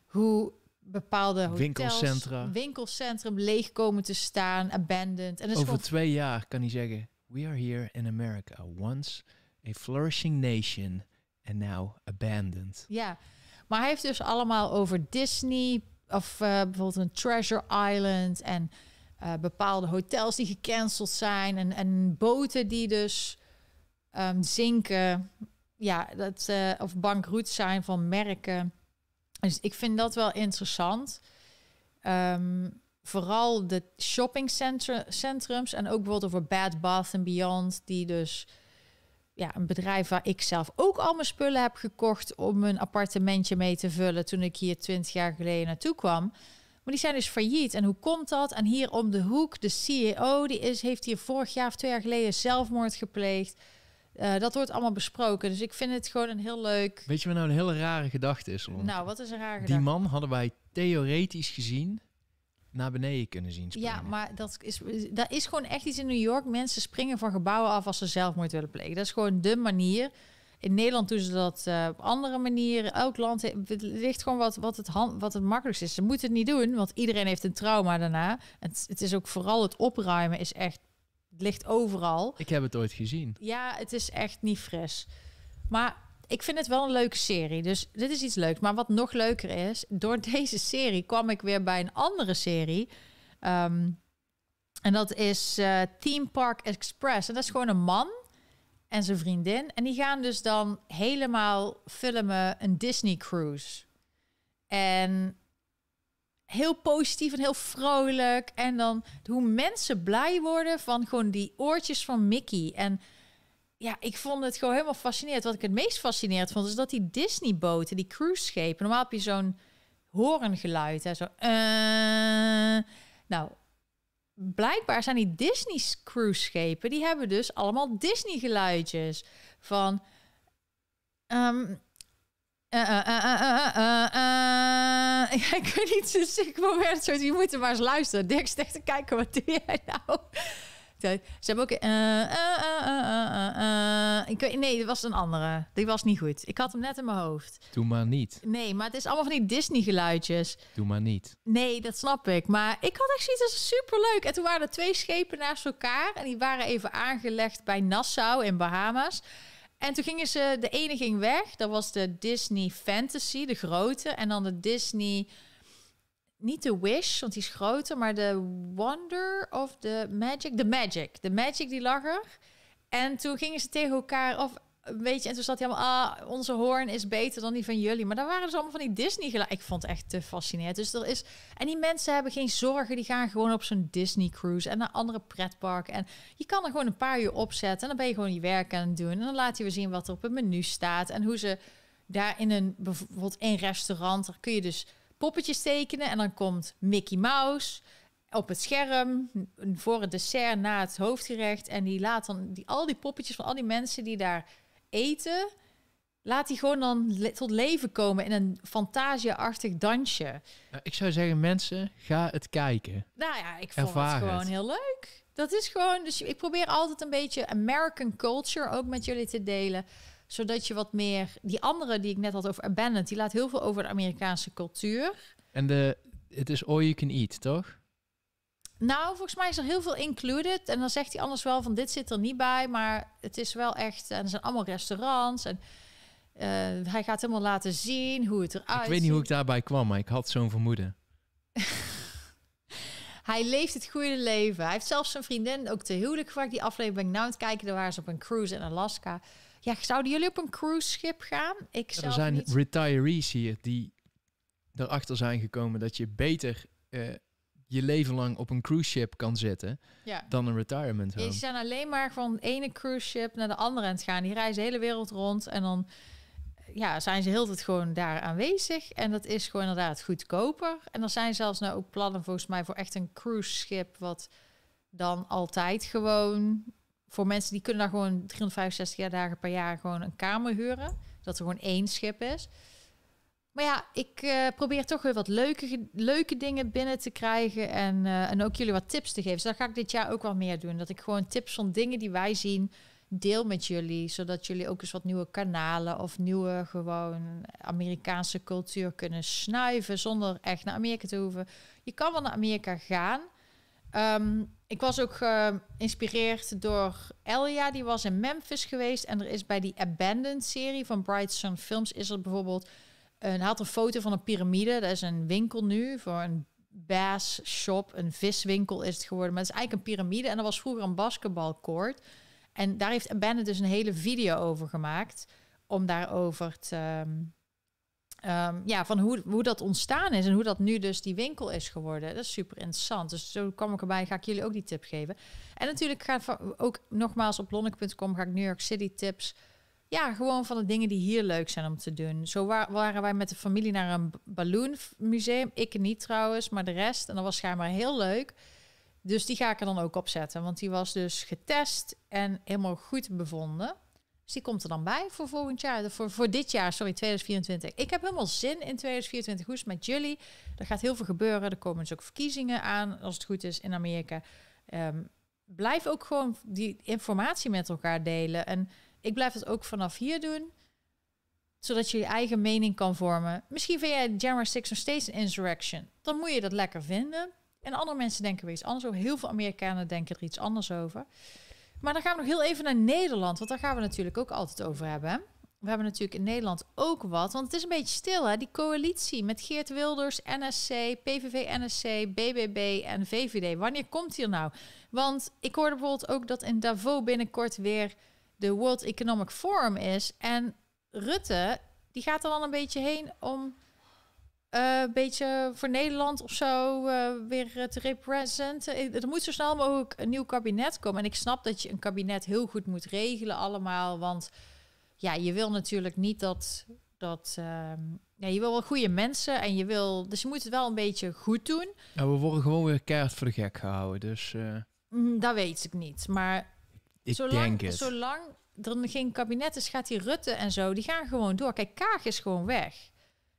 hoe bepaalde winkelcentra, winkelcentrum leeg komen te staan, abandoned. En over twee jaar kan hij zeggen: We are here in America, once a flourishing nation and now abandoned. Ja, maar hij heeft dus allemaal over Disney of eh, bijvoorbeeld een Treasure Island en eh, bepaalde hotels die gecanceld zijn en, en boten die dus ehm, zinken, ja, dat, eh, of bankroet zijn van merken. Dus ik vind dat wel interessant. Ehm, vooral de shoppingcentrums en ook bijvoorbeeld over Bad Bath and Beyond, die dus ja, een bedrijf waar ik zelf ook al mijn spullen heb gekocht om een appartementje mee te vullen toen ik hier twintig jaar geleden naartoe kwam. Maar die zijn dus failliet. En hoe komt dat? En hier om de hoek, de CEO, die is, heeft hier vorig jaar of twee jaar geleden zelfmoord gepleegd. Eh, dat wordt allemaal besproken. Dus ik vind het gewoon een heel leuk. Weet je wat nou een hele rare gedachte is? Ron? Nou, wat is een rare gedachte? Die man hadden wij theoretisch gezien naar beneden kunnen zien springen. Ja, maar dat is, dat is gewoon echt iets in New York. Mensen springen van gebouwen af als ze zelfmoord willen plegen. Dat is gewoon de manier in Nederland doen ze dat eh, op andere manieren. Elk land het ligt gewoon wat, wat, het hand, wat het makkelijkst is. Ze moeten het niet doen, want iedereen heeft een trauma daarna. Het, het is ook vooral het opruimen is echt... ligt overal. Ik heb het ooit gezien. Ja, het is echt niet fris. Maar ik vind het wel een leuke serie. Dus dit is iets leuks. Maar wat nog leuker is, door deze serie kwam ik weer bij een andere serie. Ehm, en dat is uh, Theme Park Express. En dat is gewoon een man en zijn vriendin. En die gaan dus dan helemaal filmen een Disney cruise. En heel positief en heel vrolijk. En dan hoe mensen blij worden van gewoon die oortjes van Mickey. En ja, ik vond het gewoon helemaal fascinerend. Wat ik het meest fascinerend vond, is dat die Disney-boten, die cruise schepen Normaal heb je zo'n horengeluid, hè, zo... Uh, nou, blijkbaar zijn die Disney cruise schepen, die hebben dus allemaal Disney geluidjes van ik weet niet, dus ik moment zo, je moet er maar eens luisteren. Dirk zegt te kijken, wat doe jij nou? Ze hebben ook. Eh, eh, eh, ik nee, dat was een andere. Die was niet goed. Ik had hem net in mijn hoofd. Doe maar niet. Nee, maar het is allemaal van die Disney-geluidjes. Doe maar niet. Nee, dat snap ik. Maar ik had echt zoiets super superleuk. En toen waren er twee schepen naast elkaar. En die waren even aangelegd bij Nassau in Bahamas. En toen gingen ze. De ene ging weg. Dat was de Disney Fantasy, de grote. En dan de Disney niet de Wish, want die is groter, maar de Wonder of the Magic. De Magic. De Magic die lag er. En toen gingen ze tegen elkaar of een beetje en toen zat hij allemaal, ah, onze hoorn is beter dan die van jullie. Maar daar waren ze dus allemaal van die Disney geluid. Ik vond het echt te fascinerend. Dus er is, en die mensen hebben geen zorgen. Die gaan gewoon op zo'n Disney cruise en naar andere pretparken. En je kan er gewoon een paar uur opzetten. En dan ben je gewoon je werk aan het doen. En dan laat je weer zien wat er op het menu staat. En hoe ze daar in een, bijvoorbeeld een restaurant, daar kun je dus poppetjes tekenen. En dan komt Mickey Mouse op het scherm voor het dessert na het hoofdgerecht. En die laat dan die, al die poppetjes van al die mensen die daar eten. Laat die gewoon dan tot leven komen in een fantasieachtig dansje. Nou, ik zou zeggen, mensen, ga het kijken. Nou ja, ik vond het gewoon heel leuk. Dat is gewoon, dus ik probeer altijd een beetje American culture ook met jullie te delen zodat je wat meer... Die andere die ik net had over Abandoned, die laat heel veel over de Amerikaanse cultuur. En de, het is all you can eat, toch? Nou, volgens mij is er heel veel included. En dan zegt hij anders wel van dit zit er niet bij. Maar het is wel echt... En er zijn allemaal restaurants en... Eh, hij gaat helemaal laten zien hoe het eruit Ik weet niet hoe ik daarbij kwam, maar ik had zo'n vermoeden. hij leeft het goede leven. Hij heeft zelfs zijn vriendin ook te huwelijk gevraagd. Die aflevering ben ik nou aan het kijken. Daar waren ze op een cruise in Alaska. Ja, zouden jullie op een cruise cruiseschip gaan? Ik ja, er zijn retirees hier die erachter zijn gekomen dat je beter eh, je leven lang op een cruise ship kan zetten ja. dan een retirement home. Die zijn alleen maar van ene cruise ship naar de andere aan het gaan. Die reizen de hele wereld rond en dan ja, zijn ze heel het gewoon daar aanwezig. En dat is gewoon inderdaad goedkoper. En er zijn zelfs nou ook plannen volgens mij voor echt een cruise schip wat dan altijd gewoon voor mensen die kunnen daar gewoon 365 dagen per jaar gewoon een kamer huren. Dat er gewoon één schip is. Maar ja, ik eh, probeer toch weer wat leuke, leuke dingen binnen te krijgen. En, eh, en ook jullie wat tips te geven. Dus dat ga ik dit jaar ook wel meer doen. Dat ik gewoon tips van dingen die wij zien deel met jullie. Zodat jullie ook eens wat nieuwe kanalen of nieuwe gewoon Amerikaanse cultuur kunnen snuiven. Zonder echt naar Amerika te hoeven. Je kan wel naar Amerika gaan. Ehm, ik was ook ehm, geïnspireerd door Elia, die was in Memphis geweest. En er is bij die Abandoned-serie van Bright Sun Films... is er bijvoorbeeld een, had een foto van een piramide. Dat is een winkel nu voor een bass shop, een viswinkel is het geworden. Maar het is eigenlijk een piramide en er was vroeger een basketbalcourt. En daar heeft Abandoned dus een hele video over gemaakt... om daarover te... Ehm, Ehm, ja, van hoe, hoe dat ontstaan is en hoe dat nu dus die winkel is geworden. Dat is super interessant. Dus zo kwam ik erbij, ga ik jullie ook die tip geven. En natuurlijk ga ik ook nogmaals op lonnek.com ga ik New York City tips. Ja, gewoon van de dingen die hier leuk zijn om te doen. Zo waren wij met de familie naar een balloonmuseum. Ik niet trouwens, maar de rest. En dat was schijnbaar heel leuk. Dus die ga ik er dan ook op zetten. Want die was dus getest en helemaal goed bevonden die komt er dan bij voor volgend jaar, voor, voor dit jaar, sorry, 2024. Ik heb helemaal zin in 2024. Hoe is het met jullie? Er gaat heel veel gebeuren. Er komen dus ook verkiezingen aan, als het goed is, in Amerika. Ehm, blijf ook gewoon die informatie met elkaar delen. En ik blijf het ook vanaf hier doen zodat je je eigen mening kan vormen. Misschien vind jij January 6 nog steeds een insurrection. Dan moet je dat lekker vinden. En andere mensen denken weer iets anders over. Heel veel Amerikanen denken er iets anders over. Maar dan gaan we nog heel even naar Nederland, want daar gaan we natuurlijk ook altijd over hebben. We hebben natuurlijk in Nederland ook wat, want het is een beetje stil hè, die coalitie met Geert Wilders, NSC, PVV, NSC, BBB en VVD. Wanneer komt die er nou? Want ik hoorde bijvoorbeeld ook dat in Davos binnenkort weer de World Economic Forum is en Rutte die gaat er al een beetje heen om eh, een beetje voor Nederland of zo eh, weer eh, te representen. Er moet zo snel mogelijk een nieuw kabinet komen. En ik snap dat je een kabinet heel goed moet regelen allemaal. Want ja, je wil natuurlijk niet dat... dat ehm, je wil wel goede mensen en je wil... Dus je moet het wel een beetje goed doen. we worden gewoon weer keihard voor de gek gehouden, dus... Mm, dat weet ik niet, maar... Ik zolang, denk het. Zolang er geen kabinet is, gaat die Rutte en zo... die gaan gewoon door. Kijk, Kaag is gewoon weg.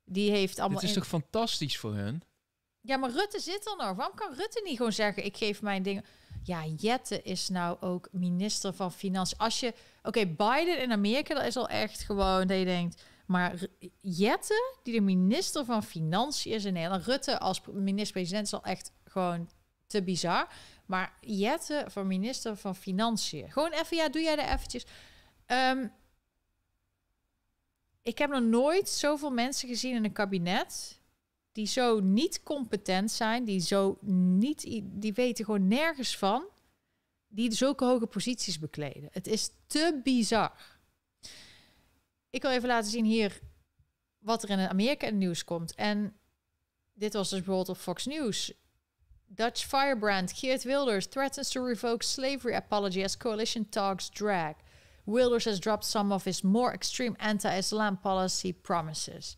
Die heeft allemaal. Het is toch fantastisch voor hun? Ja, maar Rutte zit er nog. Waarom kan Rutte niet gewoon zeggen: ik geef mijn dingen. Ja, Jette is nou ook minister van Financiën. Als je. Oké, Biden in Amerika, dat is al echt gewoon dat je denkt. Maar Jette, die de minister van Financiën is in Nederland. Rutte als minister-president is al echt gewoon te bizar. Maar Jette van minister van Financiën. Gewoon even, ja, doe jij er eventjes. Ehm, ik heb nog nooit zoveel mensen gezien in een kabinet die zo niet competent zijn, die zo niet, die weten gewoon nergens van, die zulke hoge posities bekleden. Het is te bizar. Ik wil even laten zien hier wat er in Amerika in het nieuws komt. En dit was dus bijvoorbeeld op Fox News. Dutch firebrand Geert Wilders threatens to revoke slavery apology as coalition talks drag. Wilders has dropped some of his more extreme anti-islam policy promises.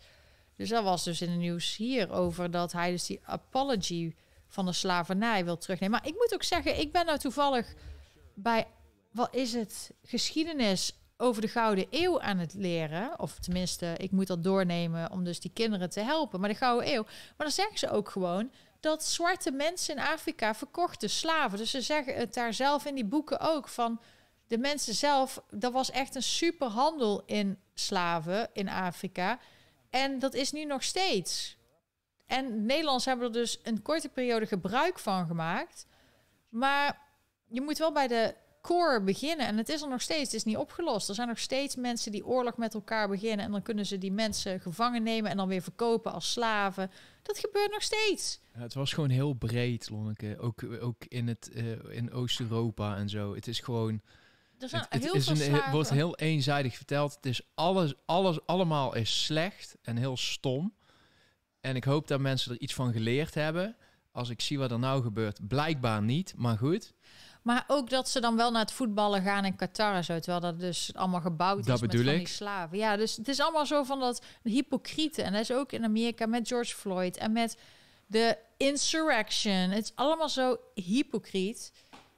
Dus dat was dus in het nieuws hier over dat hij dus die apology van de slavernij wil terugnemen. Maar ik moet ook zeggen, ik ben nou toevallig bij, wat is het, geschiedenis over de Gouden Eeuw aan het leren. Of tenminste, ik moet dat doornemen om dus die kinderen te helpen. Maar de Gouden Eeuw. Maar dan zeggen ze ook gewoon dat zwarte mensen in Afrika verkochten slaven. Dus ze zeggen het daar zelf in die boeken ook van de mensen zelf, dat was echt een superhandel in slaven in Afrika. En dat is nu nog steeds. En Nederlands hebben er dus een korte periode gebruik van gemaakt. Maar je moet wel bij de core beginnen. En het is er nog steeds, het is niet opgelost. Er zijn nog steeds mensen die oorlog met elkaar beginnen. En dan kunnen ze die mensen gevangen nemen en dan weer verkopen als slaven. Dat gebeurt nog steeds. Ja, het was gewoon heel breed, Lonneke. Ook, ook in, het, eh, in Oost-Europa en zo. Het is gewoon er zijn het, heel het is veel een, wordt heel eenzijdig verteld. Het is alles, alles, allemaal is slecht en heel stom. En ik hoop dat mensen er iets van geleerd hebben. Als ik zie wat er nou gebeurt, blijkbaar niet, maar goed. Maar ook dat ze dan wel naar het voetballen gaan in Qatar en zo. Terwijl dat dus allemaal gebouwd is met van ik. slaven. Ja, dus het is allemaal zo van dat hypocrieten. En dat is ook in Amerika met George Floyd en met de insurrection. Het is allemaal zo hypocriet.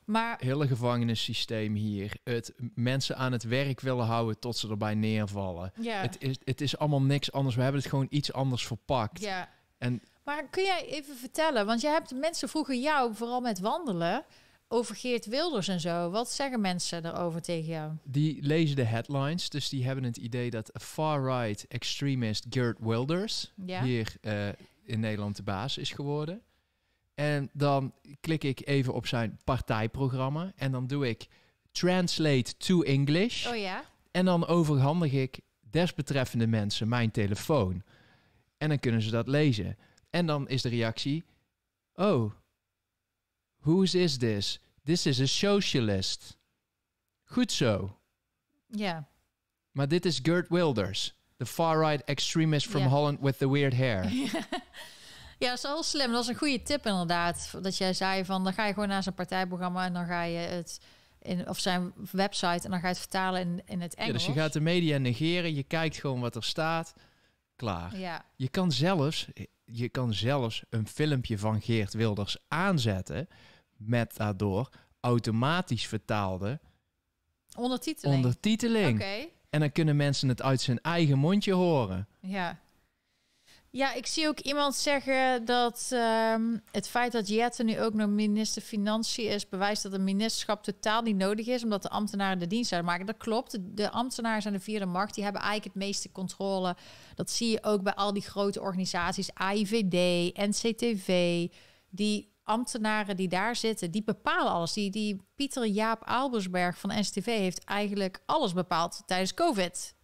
Maar... Hele gevangenissysteem hier. Het mensen aan het werk willen houden tot ze erbij neervallen. Het, is, het is allemaal niks anders. We hebben het gewoon iets anders verpakt. Ja. En... Maar kun jij even vertellen? Want jij hebt mensen vroegen jou, vooral met wandelen over Geert Wilders en zo. Wat zeggen mensen daarover tegen jou? Die lezen de headlines, dus die hebben het idee dat far-right extremist Geert Wilders hier eh, in Nederland de baas is geworden. En dan klik ik even op zijn partijprogramma. En dan doe ik Translate to English. Oh ja. En dan overhandig ik desbetreffende mensen mijn telefoon. En dan kunnen ze dat lezen. En dan is de reactie: Oh, whose is this? This is a socialist. Goed zo. Ja. Maar dit is Gert Wilders, the far-right extremist from Holland with the weird hair. Ja. Ja, dat is wel slim. Dat is een goede tip inderdaad. Dat jij zei van, dan ga je gewoon naar zijn partijprogramma en dan ga je het... In, of zijn website en dan ga je het vertalen in, in het Engels. Ja, dus je gaat de media negeren, je kijkt gewoon wat er staat, klaar. Ja. Je, kan zelfs, je kan zelfs een filmpje van Geert Wilders aanzetten met daardoor automatisch vertaalde ondertiteling. ondertiteling. Okay. En dan kunnen mensen het uit zijn eigen mondje horen. Ja. Ja, ik zie ook iemand zeggen dat ehm, het feit dat Jette nu ook nog minister Financiën is, bewijst dat een ministerschap totaal niet nodig is, omdat de ambtenaren de dienst uitmaken. Dat klopt. De ambtenaren zijn de vierde macht. Die hebben eigenlijk het meeste controle. Dat zie je ook bij al die grote organisaties, AIVD, NCTV. Die ambtenaren die daar zitten, die bepalen alles. Die, die Pieter Jaap Albersberg van NCTV heeft eigenlijk alles bepaald tijdens COVID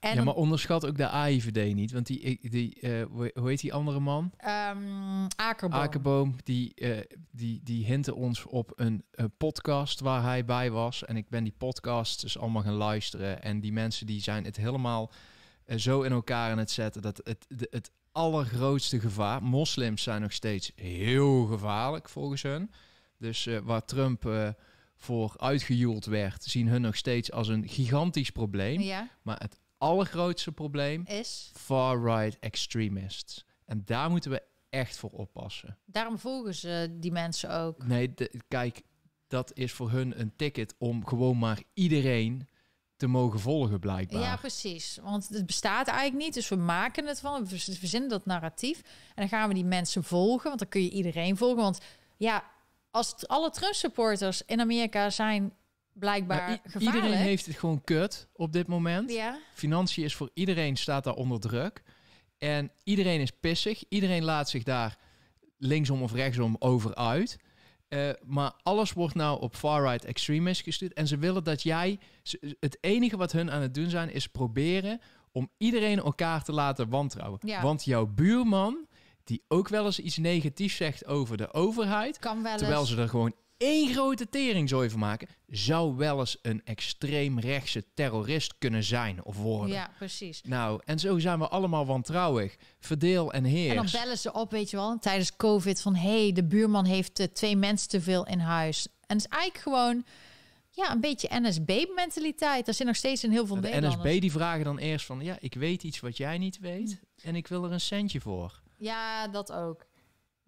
ja, maar onderschat ook de AIVD niet. Want die, die eh, hoe heet die andere man? Um, Akerboom. Akerboom, die, uh, die, die hintte ons op een, podcast waar hij bij was. En ik ben die podcast dus allemaal gaan luisteren. En die mensen die zijn het helemaal eh, zo in elkaar aan het zetten... dat het, het allergrootste gevaar... Moslims zijn nog steeds heel gevaarlijk volgens hun. Dus waar Trump voor uitgejoeld werd, zien hun nog steeds als een gigantisch probleem. Ja. Maar het allergrootste probleem is far-right extremists. En daar moeten we echt voor oppassen. Daarom volgen ze die mensen ook. Nee, de, kijk, dat is voor hun een ticket om gewoon maar iedereen te mogen volgen, blijkbaar. Ja, precies. Want het bestaat eigenlijk niet. Dus we maken het van, we verzinnen dat narratief. En dan gaan we die mensen volgen, want dan kun je iedereen volgen. Want ja, als alle Trump-supporters in Amerika zijn blijkbaar Iedereen heeft het gewoon kut op dit moment. Ja. Financiën is voor iedereen staat daar onder druk. En iedereen is pissig. Iedereen laat zich daar linksom of rechtsom over uit. Eh, maar alles wordt nou op far-right extremist gestuurd. En ze willen dat jij... Het enige wat hun aan het doen zijn, is proberen om iedereen elkaar te laten wantrouwen. Want jouw buurman, die ook wel eens iets negatiefs zegt over de overheid... Kan wel eens... Terwijl ze er gewoon één grote teringzooi van maken, zou wel eens een extreemrechtse terrorist kunnen zijn of worden. Ja, precies. Nou, en zo zijn we allemaal wantrouwig. Verdeel en heer. En dan bellen ze op, weet je wel, tijdens COVID van hé, hey, de buurman heeft eh, twee mensen te veel in huis. En het is eigenlijk gewoon ja, een beetje NSB-mentaliteit. Er zit nog steeds een heel veel De NSB die vragen dan eerst van, ja, ik weet iets wat jij niet weet mm. en ik wil er een centje voor. Ja, dat ook.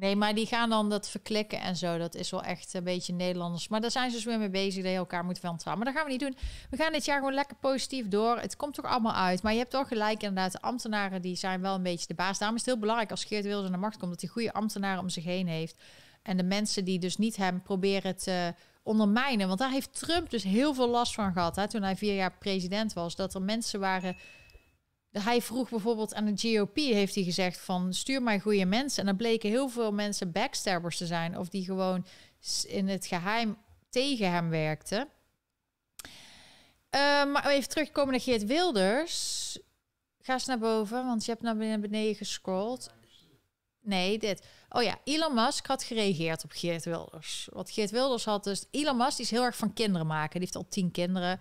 Nee, maar die gaan dan dat verklikken en zo. Dat is wel echt een beetje Nederlanders. Maar daar zijn ze zo dus weer mee bezig. Dat je elkaar moet van trouwen. Maar dat gaan we niet doen. We gaan dit jaar gewoon lekker positief door. Het komt toch allemaal uit. Maar je hebt toch gelijk inderdaad. De ambtenaren die zijn wel een beetje de baas. Daarom is het heel belangrijk als Geert Wilson aan de macht komt. Dat hij goede ambtenaren om zich heen heeft. En de mensen die dus niet hem proberen te ondermijnen. Want daar heeft Trump dus heel veel last van gehad. Hè, toen hij vier jaar president was. Dat er mensen waren hij vroeg bijvoorbeeld aan de GOP, heeft hij gezegd van stuur mij goede mensen. En dan bleken heel veel mensen backstabbers te zijn of die gewoon in het geheim tegen hem werkten. Ehm, maar even terugkomen naar Geert Wilders. Ga eens naar boven, want je hebt naar beneden gescrolld. Nee, dit. Oh ja, Elon Musk had gereageerd op Geert Wilders. Wat Geert Wilders had dus... Elon Musk die is heel erg van kinderen maken. Die heeft al tien kinderen.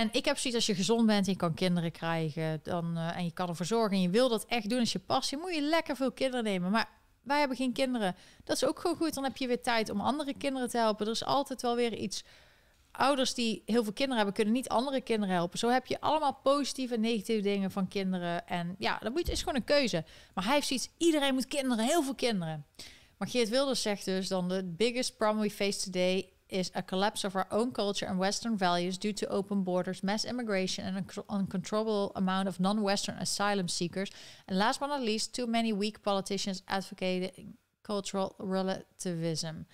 En ik heb zoiets als je gezond bent en je kan kinderen krijgen dan, eh, en je kan ervoor zorgen en je wil dat echt doen als je Je moet je lekker veel kinderen nemen. Maar wij hebben geen kinderen. Dat is ook gewoon goed. Dan heb je weer tijd om andere kinderen te helpen. Er is altijd wel weer iets. Ouders die heel veel kinderen hebben, kunnen niet andere kinderen helpen. Zo heb je allemaal positieve en negatieve dingen van kinderen. En ja, dat moet, is gewoon een keuze. Maar hij heeft zoiets, iedereen moet kinderen, heel veel kinderen. Maar Geert Wilders zegt dus dan... The biggest problem we face today is a collapse of our own culture and Western values due to open borders, mass immigration, and an uncontrollable amount of non Western asylum seekers. And last but not least, too many weak politicians advocating cultural relativism.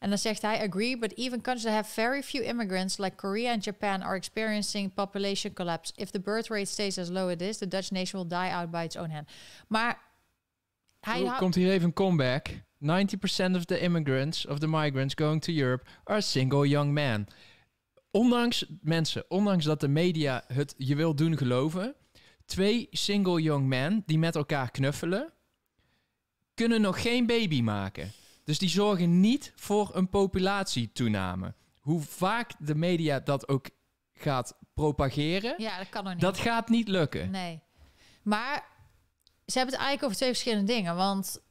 And dan zegt "I Agree, but even countries that have very few immigrants, like Korea and Japan, are experiencing population collapse. If the birth rate stays as low as it is, the Dutch nation will die out by its own hand. Maar hij Komt hier even een comeback? 90% of the immigrants, of the migrants going to Europe, are single young men. Ondanks, mensen, ondanks dat de media het je wil doen geloven, twee single young men die met elkaar knuffelen, kunnen nog geen baby maken. Dus die zorgen niet voor een populatietoename. Hoe vaak de media dat ook gaat propageren, ja, dat, kan niet. dat gaat niet lukken. Nee. Maar ze hebben het eigenlijk over twee verschillende dingen. Want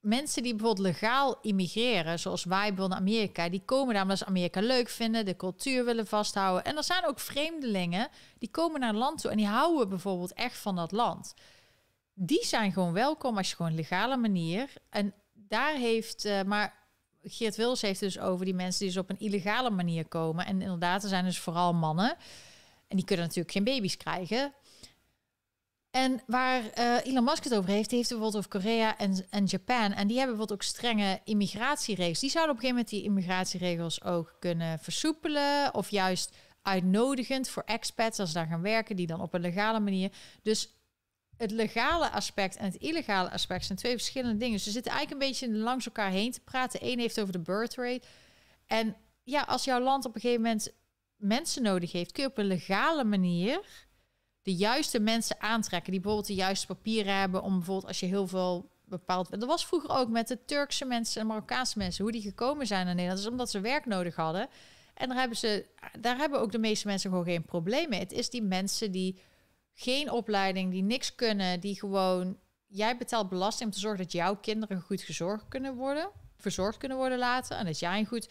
mensen die bijvoorbeeld legaal immigreren, zoals wij bijvoorbeeld naar Amerika, die komen daar omdat ze Amerika leuk vinden, de cultuur willen vasthouden. En er zijn ook vreemdelingen die komen naar land toe en die houden bijvoorbeeld echt van dat land. Die zijn gewoon welkom als je gewoon legale manier. En daar heeft, eh, maar Geert Wils heeft dus over die mensen die dus op een illegale manier komen. En inderdaad, er zijn dus vooral mannen. En die kunnen natuurlijk geen baby's krijgen. En waar eh, Elon Musk het over heeft, die heeft bijvoorbeeld over Korea en, en Japan. En die hebben bijvoorbeeld ook strenge immigratieregels. Die zouden op een gegeven moment die immigratieregels ook kunnen versoepelen. Of juist uitnodigend voor expats als ze daar gaan werken, die dan op een legale manier. Dus het legale aspect en het illegale aspect zijn twee verschillende dingen. Dus ze zitten eigenlijk een beetje langs elkaar heen te praten. Eén heeft over de birth rate. En ja, als jouw land op een gegeven moment mensen nodig heeft, kun je op een legale manier de juiste mensen aantrekken. Die bijvoorbeeld de juiste papieren hebben om bijvoorbeeld als je heel veel bepaald. Dat was vroeger ook met de Turkse mensen en Marokkaanse mensen, hoe die gekomen zijn naar Nederland. is omdat ze werk nodig hadden. En daar hebben, ze, daar hebben ook de meeste mensen gewoon geen probleem mee. Het is die mensen die geen opleiding, die niks kunnen, die gewoon. Jij betaalt belasting om te zorgen dat jouw kinderen goed gezorgd kunnen worden, verzorgd kunnen worden laten En dat jij een goed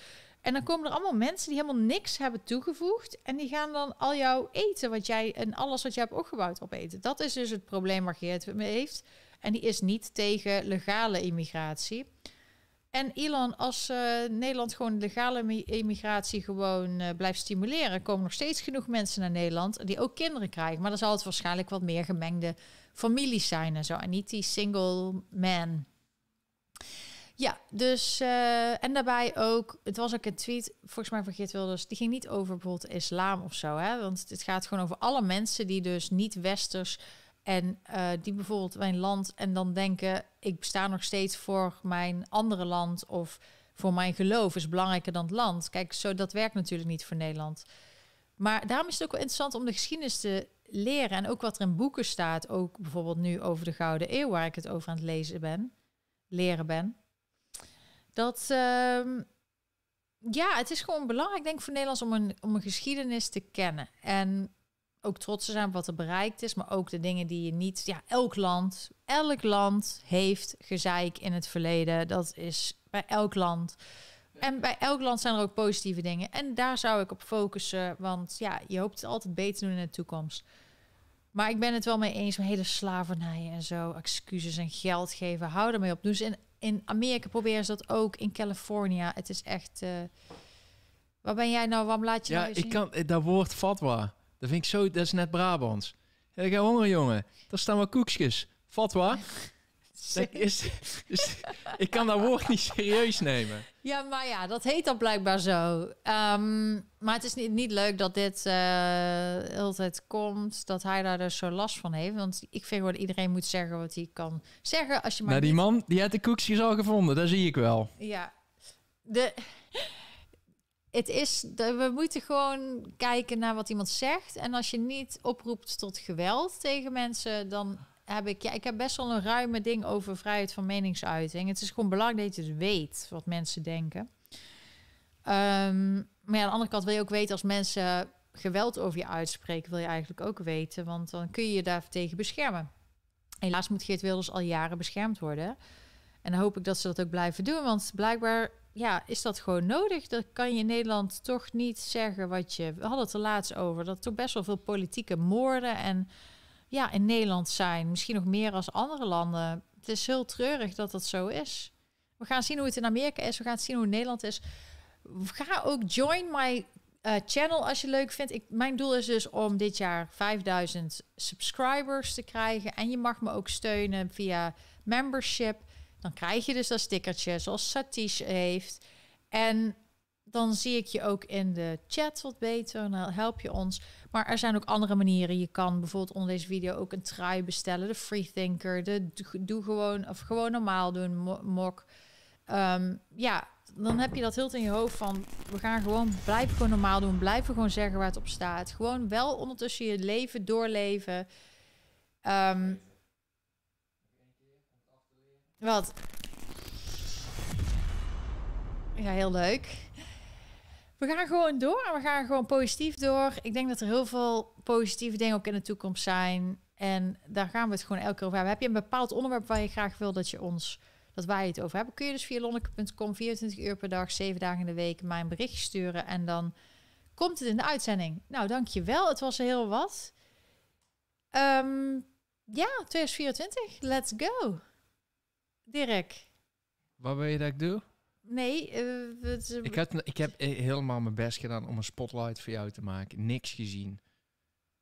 en dan komen er allemaal mensen die helemaal niks hebben toegevoegd. En die gaan dan al jouw eten wat jij, en alles wat jij hebt opgebouwd opeten. Dat is dus het probleem waar Geert mee heeft. En die is niet tegen legale immigratie. En Elon, als eh, Nederland gewoon legale immigratie gewoon eh, blijft stimuleren, komen nog steeds genoeg mensen naar Nederland die ook kinderen krijgen. Maar dan zal het waarschijnlijk wat meer gemengde families zijn en zo. En niet die single man ja, dus eh, en daarbij ook, het was ook een tweet, volgens mij vergeet Wilders, die ging niet over bijvoorbeeld islam of zo, hè? want het gaat gewoon over alle mensen die dus niet westers en eh, die bijvoorbeeld mijn land en dan denken, ik sta nog steeds voor mijn andere land of voor mijn geloof is belangrijker dan het land. Kijk, zo dat werkt natuurlijk niet voor Nederland. Maar daarom is het ook wel interessant om de geschiedenis te leren en ook wat er in boeken staat, ook bijvoorbeeld nu over de Gouden Eeuw, waar ik het over aan het lezen ben, leren ben. Dat, ehm, ja, het is gewoon belangrijk, denk ik, voor Nederlands om een, om een geschiedenis te kennen. En ook trots te zijn op wat er bereikt is, maar ook de dingen die je niet. Ja, elk land, elk land heeft gezeik in het verleden. Dat is bij elk land. En bij elk land zijn er ook positieve dingen. En daar zou ik op focussen, want ja, je hoopt het altijd beter te doen in de toekomst. Maar ik ben het wel mee eens met hele slavernij en zo, excuses en geld geven. Hou mee op. Dus in in Amerika proberen ze dat ook, in Californië. Het is echt... Uh, waar ben jij nou? Waarom laat je ja, nou ik zien? kan eh, dat woord fatwa. Dat vind ik zo... Dat is net Brabants. Ik heb honger, jongen. Daar staan wel koekjes. Fatwa. ik kan dat woord niet serieus nemen. Ja, maar ja, dat heet dan blijkbaar zo. Ehm, maar het is niet, niet leuk dat dit altijd eh, komt, dat hij daar dus zo last van heeft. Want ik vind gewoon iedereen moet zeggen wat hij kan zeggen. Als je maar nou, die man die had de koeksjes al gevonden, dat zie ik wel. Ja, de het is, we moeten gewoon kijken naar wat iemand zegt. En als je niet oproept tot geweld tegen mensen, dan heb ik, ja, ik heb best wel een ruime ding over vrijheid van meningsuiting. Het is gewoon belangrijk dat je het weet wat mensen denken. Ehm, maar ja, aan de andere kant wil je ook weten als mensen geweld over je uitspreken, wil je eigenlijk ook weten, want dan kun je je daar tegen beschermen. Helaas moet Geert Wilders al jaren beschermd worden. En dan hoop ik dat ze dat ook blijven doen, want blijkbaar ja, is dat gewoon nodig. Dan kan je Nederland toch niet zeggen wat je. We hadden het er laatst over, dat toch best wel veel politieke moorden en ja, in Nederland zijn. Misschien nog meer als andere landen. Het is heel treurig dat dat zo is. We gaan zien hoe het in Amerika is. We gaan zien hoe het Nederland is. Ga ook join my eh, channel als je leuk vindt. Ik, mijn doel is dus om dit jaar 5000 subscribers te krijgen. En je mag me ook steunen via membership. Dan krijg je dus dat stickertje zoals Satish heeft. En dan zie ik je ook in de chat wat beter. Dan help je ons. Maar er zijn ook andere manieren. Je kan bijvoorbeeld onder deze video ook een trui bestellen. De Freethinker. De doe gewoon of gewoon normaal doen. Mok. Ehm, ja, dan heb je dat heel in je hoofd van we gaan gewoon blijven gewoon normaal doen. Blijven gewoon zeggen waar het op staat. Gewoon wel ondertussen je leven doorleven. Ehm, wat? Ja, heel leuk. We gaan gewoon door en we gaan gewoon positief door. Ik denk dat er heel veel positieve dingen ook in de toekomst zijn. En daar gaan we het gewoon elke keer over hebben. Heb je een bepaald onderwerp waar je graag wil dat je ons, dat wij het over hebben? Kun je dus via lonneke.com 24 uur per dag, 7 dagen in de week mij een berichtje sturen en dan komt het in de uitzending. Nou, dankjewel. Het was heel wat. Ehm, ja, 2024. Let's go. Dirk. Wat wil je dat ik doe? Nee, eh, ik, ik heb eh, helemaal mijn best gedaan om een spotlight voor jou te maken. Niks gezien.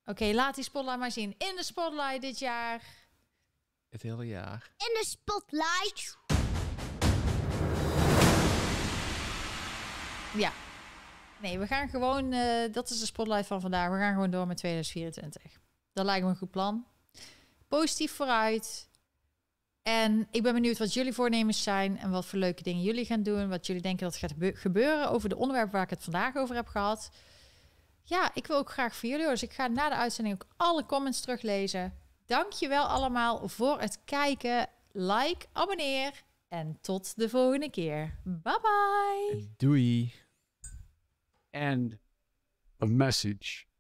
Oké, laat die spotlight maar zien. In de spotlight dit jaar. Het hele jaar. In de spotlight. Ja. Nee, we gaan gewoon. Eh, dat is de spotlight van vandaag. We gaan gewoon door met 2024. Dat lijkt me een goed plan. Positief vooruit. En ik ben benieuwd wat jullie voornemens zijn en wat voor leuke dingen jullie gaan doen. Wat jullie denken dat gaat gebeuren over de onderwerpen waar ik het vandaag over heb gehad. Ja, ik wil ook graag van jullie. Dus ik ga na de uitzending ook alle comments teruglezen. Dankjewel allemaal voor het kijken. Like, abonneer en tot de volgende keer. Bye bye. Doei. And a message.